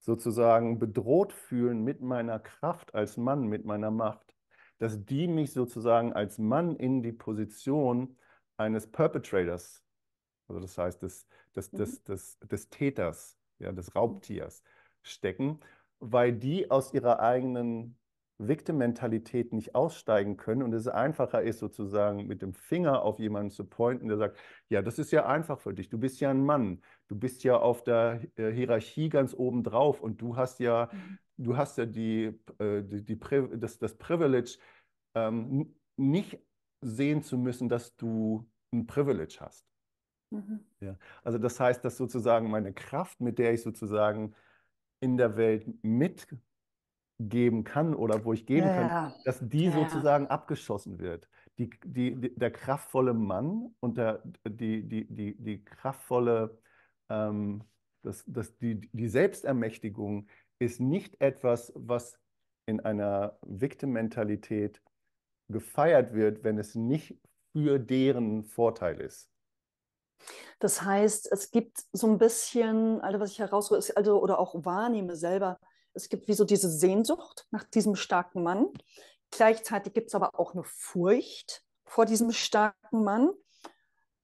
sozusagen bedroht fühlen mit meiner Kraft als Mann, mit meiner Macht, dass die mich sozusagen als Mann in die Position eines Perpetrators, also das heißt des, des, mhm. des, des, des Täters, ja, des mhm. Raubtiers stecken, weil die aus ihrer eigenen Victim-Mentalität nicht aussteigen können und es einfacher ist, sozusagen mit dem Finger auf jemanden zu pointen, der sagt, ja, das ist ja einfach für dich, du bist ja ein Mann, du bist ja auf der äh, Hierarchie ganz oben drauf und du hast ja, mhm. du hast ja die, äh, die, die das, das Privilege, ähm, nicht sehen zu müssen, dass du ein Privilege hast. Mhm. Ja. Also das heißt, dass sozusagen meine Kraft, mit der ich sozusagen in der Welt mit geben kann oder wo ich geben ja, kann, dass die ja. sozusagen abgeschossen wird. Die, die, die, der kraftvolle Mann und der, die, die, die, die kraftvolle, ähm, das, das, die, die Selbstermächtigung ist nicht etwas, was in einer Victim-Mentalität gefeiert wird, wenn es nicht für deren Vorteil ist. Das heißt, es gibt so ein bisschen, also was ich herausrufe, also oder auch wahrnehme selber, es gibt wie so diese Sehnsucht nach diesem starken Mann. Gleichzeitig gibt es aber auch eine Furcht vor diesem starken Mann.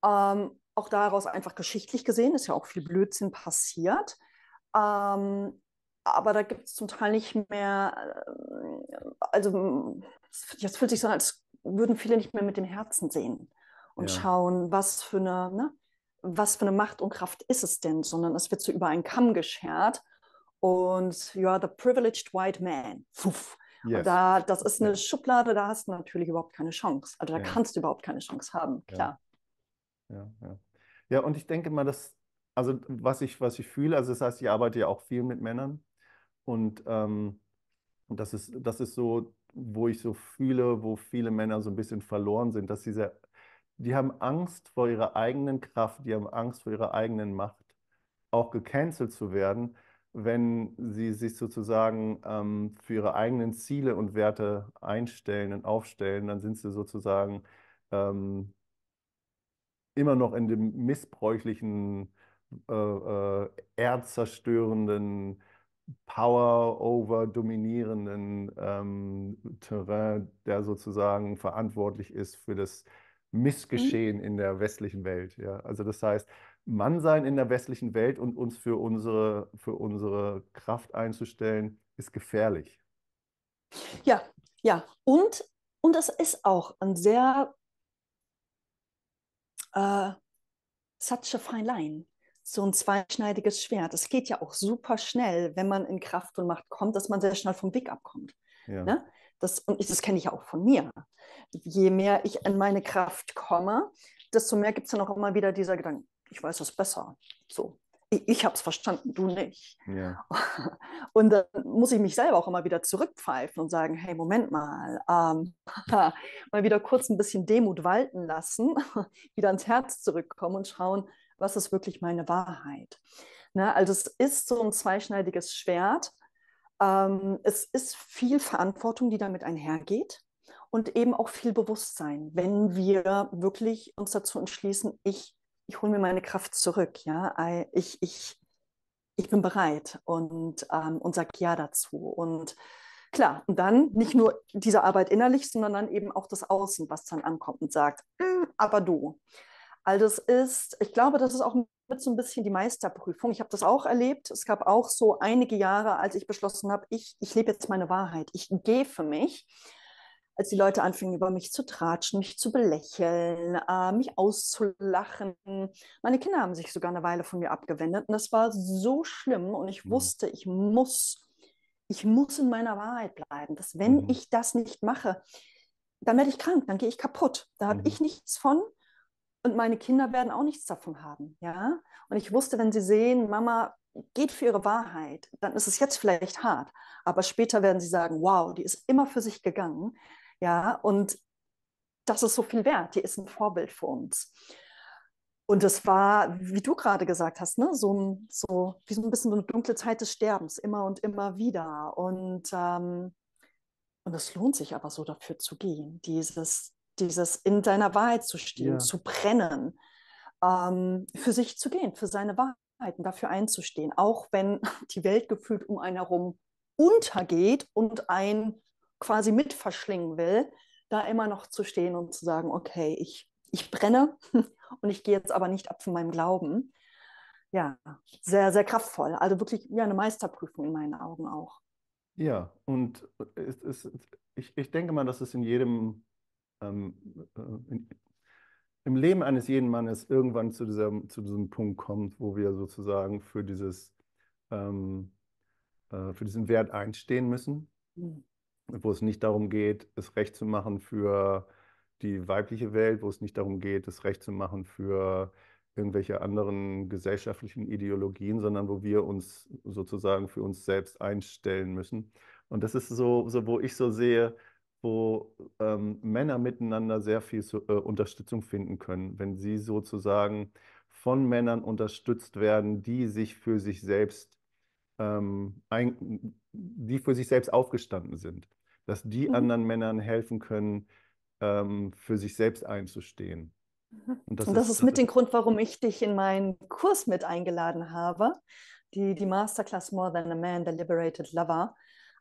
Ähm, auch daraus einfach geschichtlich gesehen ist ja auch viel Blödsinn passiert. Ähm, aber da gibt es zum Teil nicht mehr, äh, also jetzt hm, fühlt sich so an, als würden viele nicht mehr mit dem Herzen sehen und ja. schauen, was für eine, ne, was für eine Macht und Kraft ist es denn, sondern es wird so über einen Kamm geschert und You are the privileged white man. Puff. Yes. Und da, das ist eine Schublade, da hast du natürlich überhaupt keine Chance. Also da ja. kannst du überhaupt keine Chance haben, klar. Ja, ja. ja und ich denke mal, dass, also was ich, was ich fühle, also das heißt, ich arbeite ja auch viel mit Männern und ähm, das, ist, das ist so, wo ich so fühle, wo viele Männer so ein bisschen verloren sind, dass diese, die haben Angst vor ihrer eigenen Kraft, die haben Angst vor ihrer eigenen Macht, auch gecancelt zu werden, wenn sie sich sozusagen ähm, für ihre eigenen Ziele und Werte einstellen und aufstellen, dann sind sie sozusagen ähm, immer noch in dem missbräuchlichen, äh, äh, erdzerstörenden, power-over-dominierenden ähm, Terrain, der sozusagen verantwortlich ist für das mhm. Missgeschehen mhm. in der westlichen Welt. Ja? Also das heißt, Mann sein in der westlichen Welt und uns für unsere, für unsere Kraft einzustellen, ist gefährlich. Ja, ja. Und, und das ist auch ein sehr äh, such a fine line. So ein zweischneidiges Schwert. Es geht ja auch super schnell, wenn man in Kraft und Macht kommt, dass man sehr schnell vom Weg abkommt. Ja. Ne? Das, und ich, das kenne ich ja auch von mir. Je mehr ich in meine Kraft komme, desto mehr gibt es dann auch immer wieder dieser Gedanke, ich weiß es besser. So, ich, ich habe es verstanden, du nicht. Ja. (laughs) Und dann muss ich mich selber auch immer wieder zurückpfeifen und sagen, hey, Moment mal, ähm, (laughs) mal wieder kurz ein bisschen Demut walten lassen, (laughs) wieder ans Herz zurückkommen und schauen, was ist wirklich meine Wahrheit. Ne? Also es ist so ein zweischneidiges Schwert. Ähm, es ist viel Verantwortung, die damit einhergeht und eben auch viel Bewusstsein, wenn wir wirklich uns dazu entschließen, ich ich hole mir meine Kraft zurück, ja, ich, ich, ich bin bereit und, ähm, und sage Ja dazu. Und klar, und dann nicht nur diese Arbeit innerlich, sondern dann eben auch das Außen, was dann ankommt und sagt, hm, aber du. All das ist, ich glaube, das ist auch so ein bisschen die Meisterprüfung. Ich habe das auch erlebt. Es gab auch so einige Jahre, als ich beschlossen habe, ich, ich lebe jetzt meine Wahrheit, ich gehe für mich als die Leute anfingen, über mich zu tratschen, mich zu belächeln, äh, mich auszulachen. Meine Kinder haben sich sogar eine Weile von mir abgewendet und das war so schlimm und ich mhm. wusste, ich muss, ich muss in meiner Wahrheit bleiben, dass wenn mhm. ich das nicht mache, dann werde ich krank, dann gehe ich kaputt, da habe mhm. ich nichts von und meine Kinder werden auch nichts davon haben, ja? Und ich wusste, wenn sie sehen, Mama geht für ihre Wahrheit, dann ist es jetzt vielleicht hart, aber später werden sie sagen, wow, die ist immer für sich gegangen ja, und das ist so viel wert. Die ist ein Vorbild für uns. Und es war, wie du gerade gesagt hast, ne, so, ein, so wie so ein bisschen so eine dunkle Zeit des Sterbens, immer und immer wieder. Und, ähm, und es lohnt sich aber so dafür zu gehen, dieses, dieses in deiner Wahrheit zu stehen, ja. zu brennen, ähm, für sich zu gehen, für seine Wahrheiten, dafür einzustehen, auch wenn die Welt gefühlt um einen herum untergeht und ein quasi mit verschlingen will, da immer noch zu stehen und zu sagen, okay, ich, ich brenne (laughs) und ich gehe jetzt aber nicht ab von meinem Glauben. Ja, sehr, sehr kraftvoll. Also wirklich ja, eine Meisterprüfung in meinen Augen auch. Ja, und es, es, ich, ich denke mal, dass es in jedem, ähm, äh, in, im Leben eines jeden Mannes irgendwann zu, dieser, zu diesem Punkt kommt, wo wir sozusagen für dieses, ähm, äh, für diesen Wert einstehen müssen. Mhm wo es nicht darum geht, es recht zu machen für die weibliche Welt, wo es nicht darum geht, es recht zu machen für irgendwelche anderen gesellschaftlichen Ideologien, sondern wo wir uns sozusagen für uns selbst einstellen müssen. Und das ist so, so wo ich so sehe, wo ähm, Männer miteinander sehr viel zu, äh, Unterstützung finden können, wenn sie sozusagen von Männern unterstützt werden, die sich für sich selbst ähm, ein, die für sich selbst aufgestanden sind dass die mhm. anderen Männern helfen können, ähm, für sich selbst einzustehen. Mhm. Und das, und das ist, ist, mit dem Grund, warum ich dich in meinen Kurs mit eingeladen habe, die, die Masterclass More Than a Man, The Liberated Lover.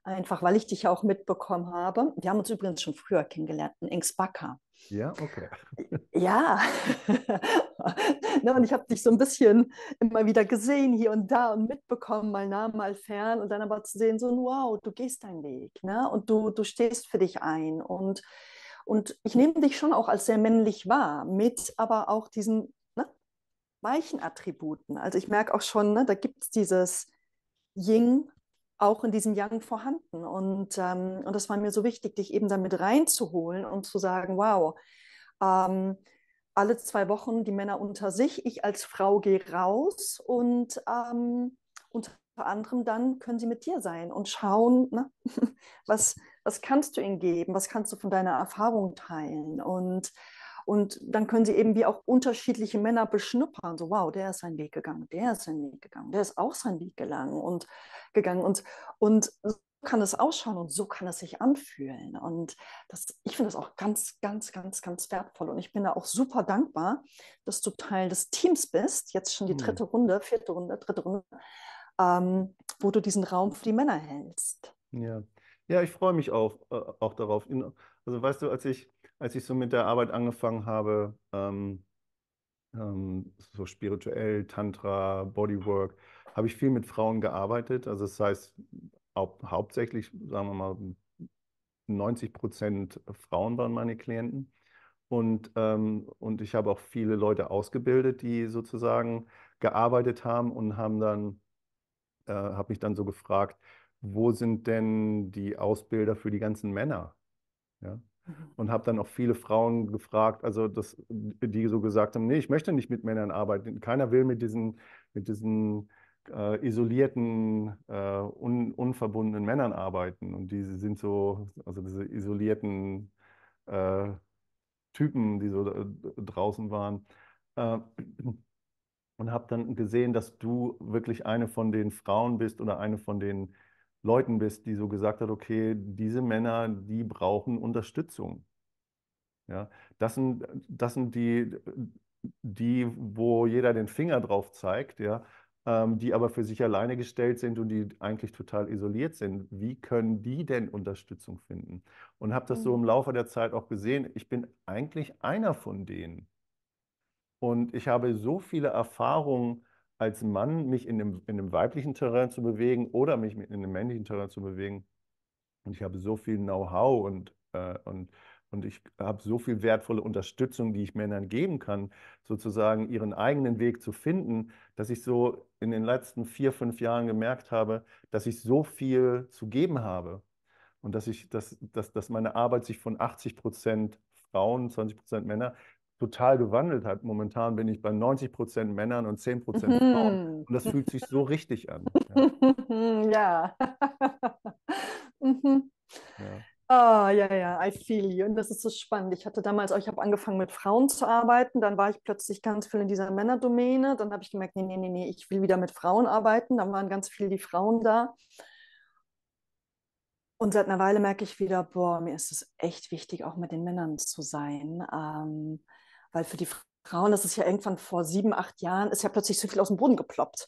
Einfach weil ich dich auch mitbekommen habe. Wir haben uns übrigens schon früher kennengelernt, in Engsbacker. Ja, okay. Ja. (laughs) ne, und ich habe dich so ein bisschen immer wieder gesehen, hier und da und mitbekommen, mal nah, mal fern. Und dann aber zu sehen, so, wow, du gehst deinen Weg. Ne? Und du, du stehst für dich ein. Und, und ich nehme dich schon auch als sehr männlich wahr, mit aber auch diesen ne, weichen Attributen. Also ich merke auch schon, ne, da gibt es dieses Ying auch in diesem Young vorhanden. Und, ähm, und das war mir so wichtig, dich eben damit reinzuholen und zu sagen, wow, ähm, alle zwei Wochen die Männer unter sich, ich als Frau gehe raus und ähm, unter anderem dann können sie mit dir sein und schauen, ne, (laughs) was, was kannst du ihnen geben, was kannst du von deiner Erfahrung teilen. Und und dann können sie eben wie auch unterschiedliche Männer beschnuppern. So, wow, der ist seinen Weg gegangen, der ist seinen Weg gegangen, der ist auch seinen Weg gegangen und gegangen. Und, und so kann es ausschauen und so kann es sich anfühlen. Und das, ich finde das auch ganz, ganz, ganz, ganz wertvoll. Und ich bin da auch super dankbar, dass du Teil des Teams bist. Jetzt schon die mhm. dritte Runde, vierte Runde, dritte Runde, ähm, wo du diesen Raum für die Männer hältst. Ja, ja ich freue mich auch, äh, auch darauf. Also weißt du, als ich als ich so mit der Arbeit angefangen habe, ähm, ähm, so spirituell, Tantra, Bodywork, habe ich viel mit Frauen gearbeitet. Also das heißt, hau hauptsächlich, sagen wir mal, 90 Prozent Frauen waren meine Klienten. Und, ähm, und ich habe auch viele Leute ausgebildet, die sozusagen gearbeitet haben und haben dann, äh, habe mich dann so gefragt, wo sind denn die Ausbilder für die ganzen Männer? Ja? Mhm. und habe dann auch viele Frauen gefragt, also das, die so gesagt haben, nee, ich möchte nicht mit Männern arbeiten. Keiner will mit diesen, mit diesen äh, isolierten, äh, un, unverbundenen Männern arbeiten. Und diese sind so, also diese isolierten äh, Typen, die so äh, draußen waren. Äh, und habe dann gesehen, dass du wirklich eine von den Frauen bist oder eine von den Leuten bist, die so gesagt hat, okay, diese Männer, die brauchen Unterstützung. Ja, das sind, das sind die, die, wo jeder den Finger drauf zeigt, ja, ähm, die aber für sich alleine gestellt sind und die eigentlich total isoliert sind. Wie können die denn Unterstützung finden? Und habe das mhm. so im Laufe der Zeit auch gesehen, ich bin eigentlich einer von denen. Und ich habe so viele Erfahrungen als Mann mich in dem, in dem weiblichen Terrain zu bewegen oder mich in dem männlichen Terrain zu bewegen. Und ich habe so viel Know-how und, äh, und, und ich habe so viel wertvolle Unterstützung, die ich Männern geben kann, sozusagen ihren eigenen Weg zu finden, dass ich so in den letzten vier, fünf Jahren gemerkt habe, dass ich so viel zu geben habe. Und dass ich, dass, dass, dass meine Arbeit sich von 80 Prozent Frauen, 20 Prozent Männer total gewandelt hat. Momentan bin ich bei 90 Prozent Männern und 10 Prozent mhm. Frauen. Und das fühlt sich so richtig an. (laughs) Ja. ja. (laughs) mhm. ja. oh, ja, ja, I feel you. Und das ist so spannend. Ich hatte damals auch, ich habe angefangen mit Frauen zu arbeiten, dann war ich plötzlich ganz viel in dieser Männerdomäne. Dann habe ich gemerkt, nee, nee, nee, nee, ich will wieder mit Frauen arbeiten. Dann waren ganz viele die Frauen da. Und seit einer Weile merke ich wieder, boah, mir ist es echt wichtig, auch mit den Männern zu sein. Ähm, weil für die Frauen, das ist ja irgendwann vor sieben, acht Jahren, ist ja plötzlich so viel aus dem Boden geploppt.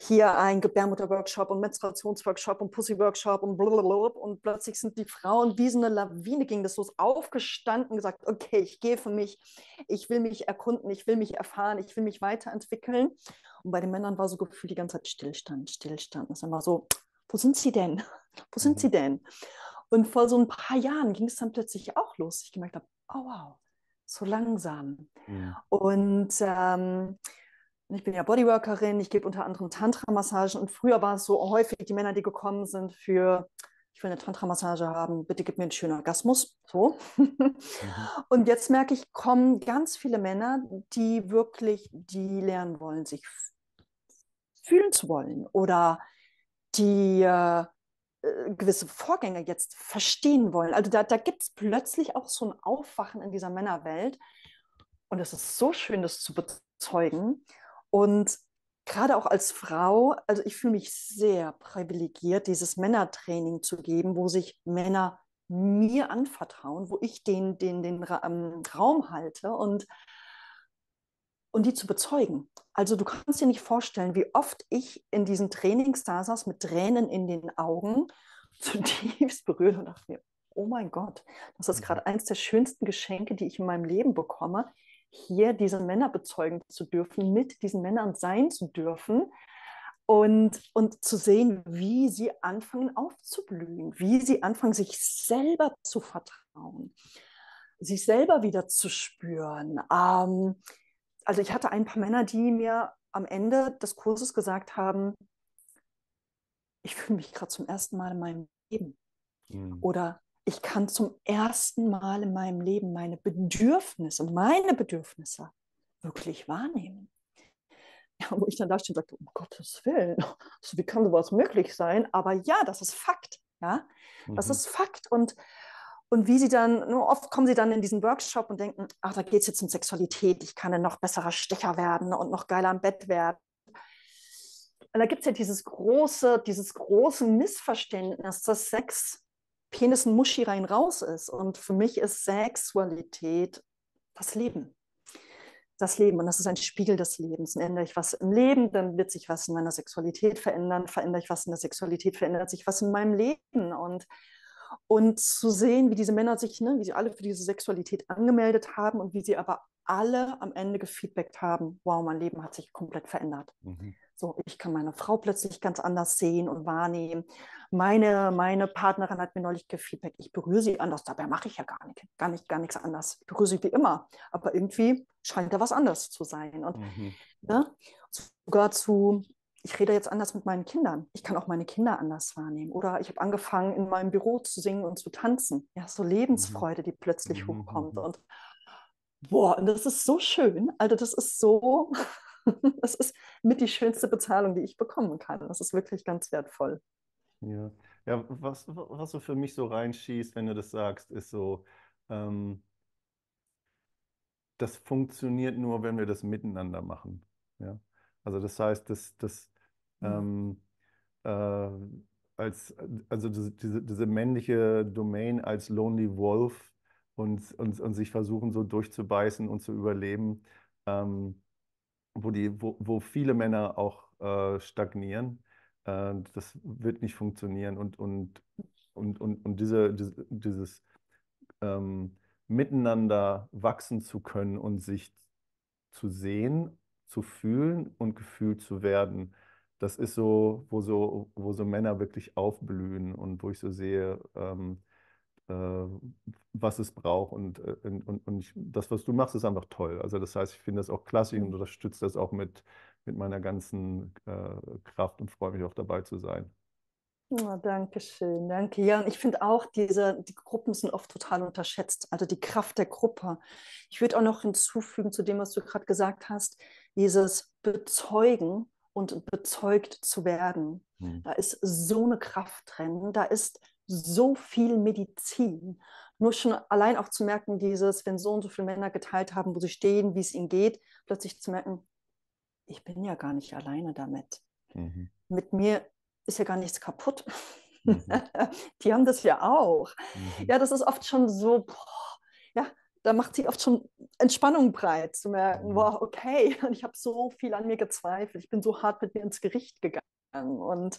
Hier ein Gebärmutter-Workshop und Menstruations-Workshop und Pussy-Workshop und blablabla. Und plötzlich sind die Frauen wie so eine Lawine ging das los, aufgestanden, gesagt, okay, ich gehe für mich, ich will mich erkunden, ich will mich erfahren, ich will mich weiterentwickeln. Und bei den Männern war so gefühlt die ganze Zeit Stillstand, Stillstand. Das ist immer so, wo sind sie denn? Wo sind mhm. sie denn? Und vor so ein paar Jahren ging es dann plötzlich auch los. Ich gemerkt habe, oh wow, so langsam. Ja. Mhm. Und ähm, ich bin ja Bodyworkerin, ich gebe unter anderem Tantra-Massagen und früher war es so häufig die Männer, die gekommen sind für, ich will eine Tantra-Massage haben, bitte gib mir einen schönen Orgasmus, so. Mhm. (laughs) Und jetzt merke ich, kommen ganz viele Männer, die wirklich, die lernen wollen, sich fühlen zu wollen oder die äh, äh, gewisse Vorgänge jetzt verstehen wollen. Also da, da gibt es plötzlich auch so ein Aufwachen in dieser Männerwelt. Und es ist so schön, das zu bezeugen. Und gerade auch als Frau, also ich fühle mich sehr privilegiert, dieses Männertraining zu geben, wo sich Männer mir anvertrauen, wo ich den, den, den ähm, Raum halte und und die zu bezeugen. Also du kannst dir nicht vorstellen, wie oft ich in diesen Trainings da saß mit Tränen in den Augen, (laughs) zutiefst berührt und dachte mir, oh mein Gott, das ist mhm. gerade eines der schönsten Geschenke, die ich in meinem Leben bekomme, hier diese Männer bezeugen zu dürfen, mit diesen Männern sein zu dürfen und, und zu sehen, wie sie anfangen aufzublühen, wie sie anfangen, sich selber zu vertrauen, sich selber wieder zu spüren. Ähm, also ich hatte ein paar Männer, die mir am Ende des Kurses gesagt haben, ich fühle mich gerade zum ersten Mal in meinem Leben. Mhm. Oder ich kann zum ersten Mal in meinem Leben meine Bedürfnisse, meine Bedürfnisse wirklich wahrnehmen. Ja, wo ich dann da stehe und sagte, um Gottes Willen, also, wie kann sowas möglich sein? Aber ja, das ist Fakt. Ja, das mhm. ist Fakt. Und und wie sie dann, nur ne, oft kommen sie dann in diesen Workshop und denken, ach, da geht es jetzt um Sexualität, ich kann ein noch besserer Stecher werden und noch geiler im Bett werden. Und da gibt es ja dieses große, dieses große Missverständnis, dass Sex Penis und Muschi rein raus ist. Und für mich ist Sexualität das Leben. Das Leben. Und das ist ein Spiegel des Lebens. Und ändere ich was im Leben, dann wird sich was in meiner Sexualität verändern. Verändere ich was in der Sexualität, verändert sich was in meinem Leben. Und und zu sehen, wie diese Männer sich, ne, wie sie alle für diese Sexualität angemeldet haben und wie sie aber alle am Ende gefeedbackt haben, wow, mein Leben hat sich komplett verändert. Mhm. So, ich kann meine Frau plötzlich ganz anders sehen und wahrnehmen. Meine, meine Partnerin hat mir neulich gefeedbackt, ich berühre sie anders, dabei mache ich ja gar nicht, gar nicht, gar nichts anders. Ich berühre sie wie immer. Aber irgendwie scheint da was anders zu sein. Und mhm. ne, sogar zu ich rede jetzt anders mit meinen Kindern. Ich kann auch meine Kinder anders wahrnehmen. Oder ich habe angefangen, in meinem Büro zu singen und zu tanzen. Ja, so mhm. Lebensfreude, die plötzlich mhm. hochkommt. Und boah, und das ist so schön. Also das ist so, (laughs) das ist mit die schönste Bezahlung, die ich bekommen kann. Das ist wirklich ganz wertvoll. Ja, ja was, was so für mich so reinschießt, wenn du das sagst, ist so, ähm, das funktioniert nur, wenn wir das miteinander machen. Ja? Also das heißt, das, das, Mhm. ähm, äh, als, also diese, diese männliche Domain als Lonely Wolf und, und, und sich versuchen so durchzubeißen und zu überleben, ähm, wo, die, wo, wo viele Männer auch äh, stagnieren. Äh, das wird nicht funktionieren und, und, und, und, und diese, diese dieses ähm, Miteinander wachsen zu können und sich zu sehen, zu fühlen und gefühlt zu werden das ist so, wo so, wo so Männer wirklich aufblühen und wo ich so sehe, ähm, äh, was es braucht. Und, äh, und, und ich, das, was du machst, ist einfach toll. Also das heißt, ich finde das auch klassisch und mhm. unterstütze das auch mit, mit meiner ganzen äh, Kraft und freue mich auch dabei zu sein. Oh, danke schön, danke. Ja, und ich finde auch, diese, die Gruppen sind oft total unterschätzt, also die Kraft der Gruppe. Ich würde auch noch hinzufügen zu dem, was du gerade gesagt hast, dieses Bezeugen, und bezeugt zu werden. Mhm. Da ist so eine Kraft drin, da ist so viel Medizin. Nur schon allein auch zu merken, dieses, wenn so und so viele Männer geteilt haben, wo sie stehen, wie es ihnen geht, plötzlich zu merken, ich bin ja gar nicht alleine damit. Mhm. Mit mir ist ja gar nichts kaputt. Mhm. (laughs) Die haben das ja auch. Mhm. Ja, das ist oft schon so, boah, da macht sich oft schon Entspannung breit, zu merken, mhm. wow, okay, (laughs) und ich habe so viel an mir gezweifelt, ich bin so hart mit mir ins Gericht gegangen und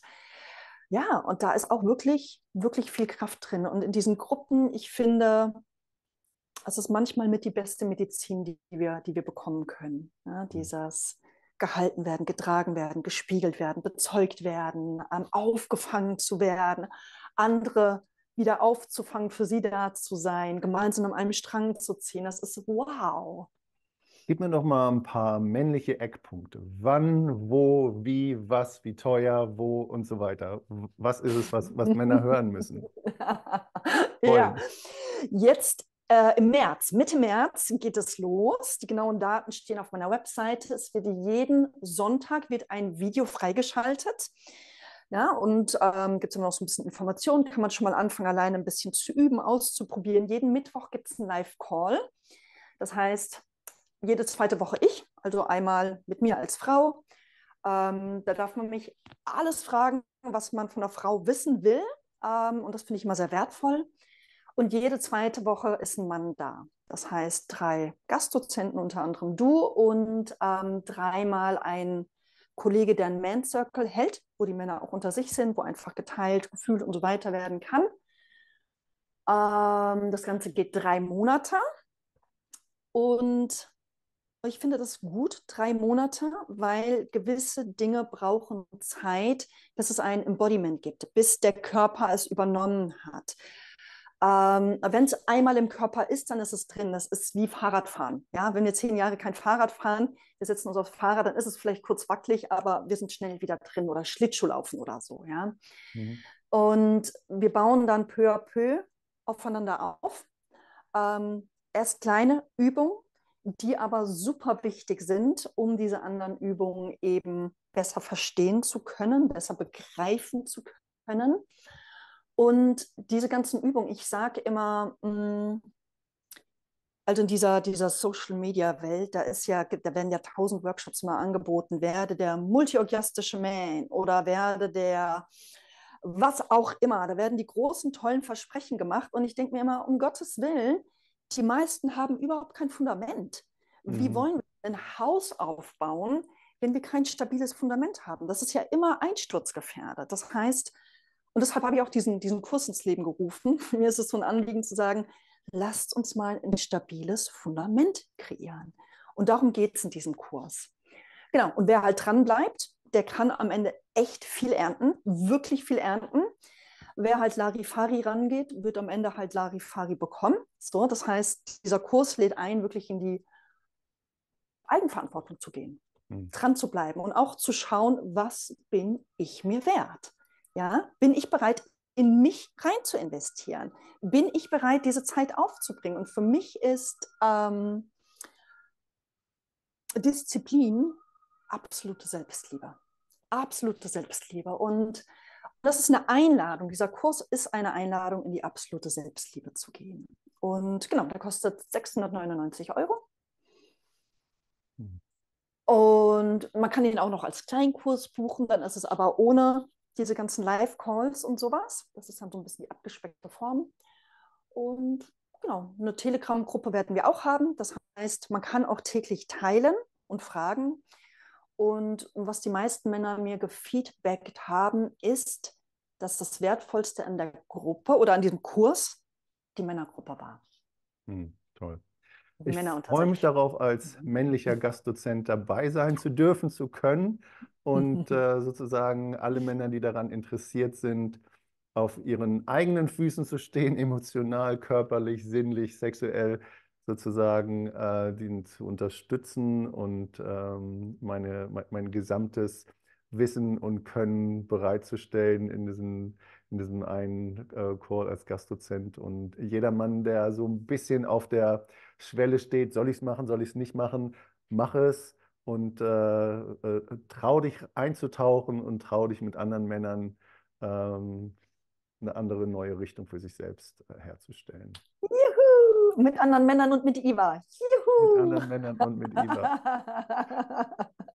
ja, und da ist auch wirklich, wirklich viel Kraft drin. Und in diesen Gruppen, ich finde, es ist manchmal mit die beste Medizin, die wir, die wir bekommen können. Ja, mhm. dieses gehalten werden, getragen werden, gespiegelt werden, bezeugt werden, ähm, aufgefangen zu werden, andere wieder aufzufangen, für sie da zu sein, gemeinsam an einem Strang zu ziehen. Das ist wow. Gib mir noch mal ein paar männliche Eckpunkte. Wann, wo, wie, was, wie teuer, wo und so weiter. Was ist es, was, was Männer (laughs) hören müssen? ja. Jetzt äh, im März, Mitte März geht es los. Die genauen Daten stehen auf meiner Webseite. Es wird jeden Sonntag wird ein Video freigeschaltet. Ja, und ähm, gibt es immer noch so ein bisschen Informationen, kann man schon mal anfangen, alleine ein bisschen zu üben, auszuprobieren. Jeden Mittwoch gibt es einen Live-Call. Das heißt, jede zweite Woche ich, also einmal mit mir als Frau. Ähm, da darf man mich alles fragen, was man von einer Frau wissen will. Ähm, und das finde ich immer sehr wertvoll. Und jede zweite Woche ist ein Mann da. Das heißt, drei Gastdozenten, unter anderem du, und ähm, dreimal ein Kollege, der einen Man Circle hält, wo die Männer auch unter sich sind, wo einfach geteilt, gefühlt und so weiter werden kann. Ähm, das Ganze geht drei Monate. Und ich finde das gut, drei Monate, weil gewisse Dinge brauchen Zeit, bis es ein Embodiment gibt, bis der Körper es übernommen hat. Ähm, wenn es einmal im Körper ist, dann ist es drin. Das ist wie Fahrradfahren. Ja, wenn wir zehn Jahre kein Fahrrad fahren, wir setzen uns aufs Fahrrad, dann ist es vielleicht kurz wackelig, aber wir sind schnell wieder drin oder Schlittschuhlaufen oder so. Ja, mhm. und wir bauen dann peu à peu aufeinander auf. Ähm, erst kleine Übungen, die aber super wichtig sind, um diese anderen Übungen eben besser verstehen zu können, besser begreifen zu können. Und diese ganzen Übungen, ich sage immer, mm, also in dieser, dieser Social-Media-Welt, da ist ja, da werden ja tausend Workshops mal angeboten, werde der multiorgastische Man oder werde der was auch immer. Da werden die großen, tollen Versprechen gemacht. Und ich denke mir immer, um Gottes Willen, die meisten haben überhaupt kein Fundament. Wie mhm. wollen wir ein Haus aufbauen, wenn wir kein stabiles Fundament haben? Das ist ja immer einsturzgefährdet. Das heißt, und deshalb habe ich auch diesen, diesen Kurs ins Leben gerufen. (laughs) Mir ist es so ein Anliegen zu sagen, lasst uns mal ein stabiles Fundament kreieren. Und darum geht es in diesem Kurs. Genau, und wer halt dran bleibt, der kann am Ende echt viel ernten, wirklich viel ernten. Wer halt Larifari rangeht, wird am Ende halt Larifari bekommen. So, das heißt, dieser Kurs lädt ein, wirklich in die Eigenverantwortung zu gehen, mhm. dran zu bleiben und auch zu schauen, was bin ich mir wert? Ja, bin ich bereit, in mich rein zu investieren? Bin ich bereit, diese Zeit aufzubringen? Und für mich ist ähm, Disziplin absolute Selbstliebe. Absolute Selbstliebe. Und das ist eine Einladung. Dieser Kurs ist eine Einladung, in die absolute Selbstliebe zu gehen. Und genau, der kostet 699 Euro. Hm. Und man kann ihn auch noch als Kleinkurs buchen, dann ist es aber ohne diese ganzen Live-Calls und sowas. Das ist dann so ein bisschen die abgespeckte Form. Und genau, eine Telegram-Gruppe werden wir auch haben. Das heißt, man kann auch täglich teilen und fragen. Und was die meisten Männer mir gefeedbackt haben, ist, dass das Wertvollste an der Gruppe oder an diesem Kurs die Männergruppe war. Hm, toll ich freue mich darauf, als männlicher (laughs) Gastdozent dabei sein zu dürfen, zu können und (laughs) äh, sozusagen alle Männer, die daran interessiert sind, auf ihren eigenen Füßen zu stehen, (laughs) emotional, körperlich, sinnlich, sexuell sozusagen, äh, den zu unterstützen und ähm, meine, mein, mein gesamtes Wissen und Können bereitzustellen in diesem, in diesem einen äh, Call als Gastdozent. Und jeder Mann, der so ein bisschen auf der Schwelle steht, soll ich es machen, soll ich es nicht machen, mach es und äh, äh, trau dich einzutauchen und trau dich mit anderen Männern ähm, eine andere neue Richtung für sich selbst äh, herzustellen. Juhu! Mit anderen Männern und mit Iva. Juhu! Mit anderen Männern und mit Iva. (laughs)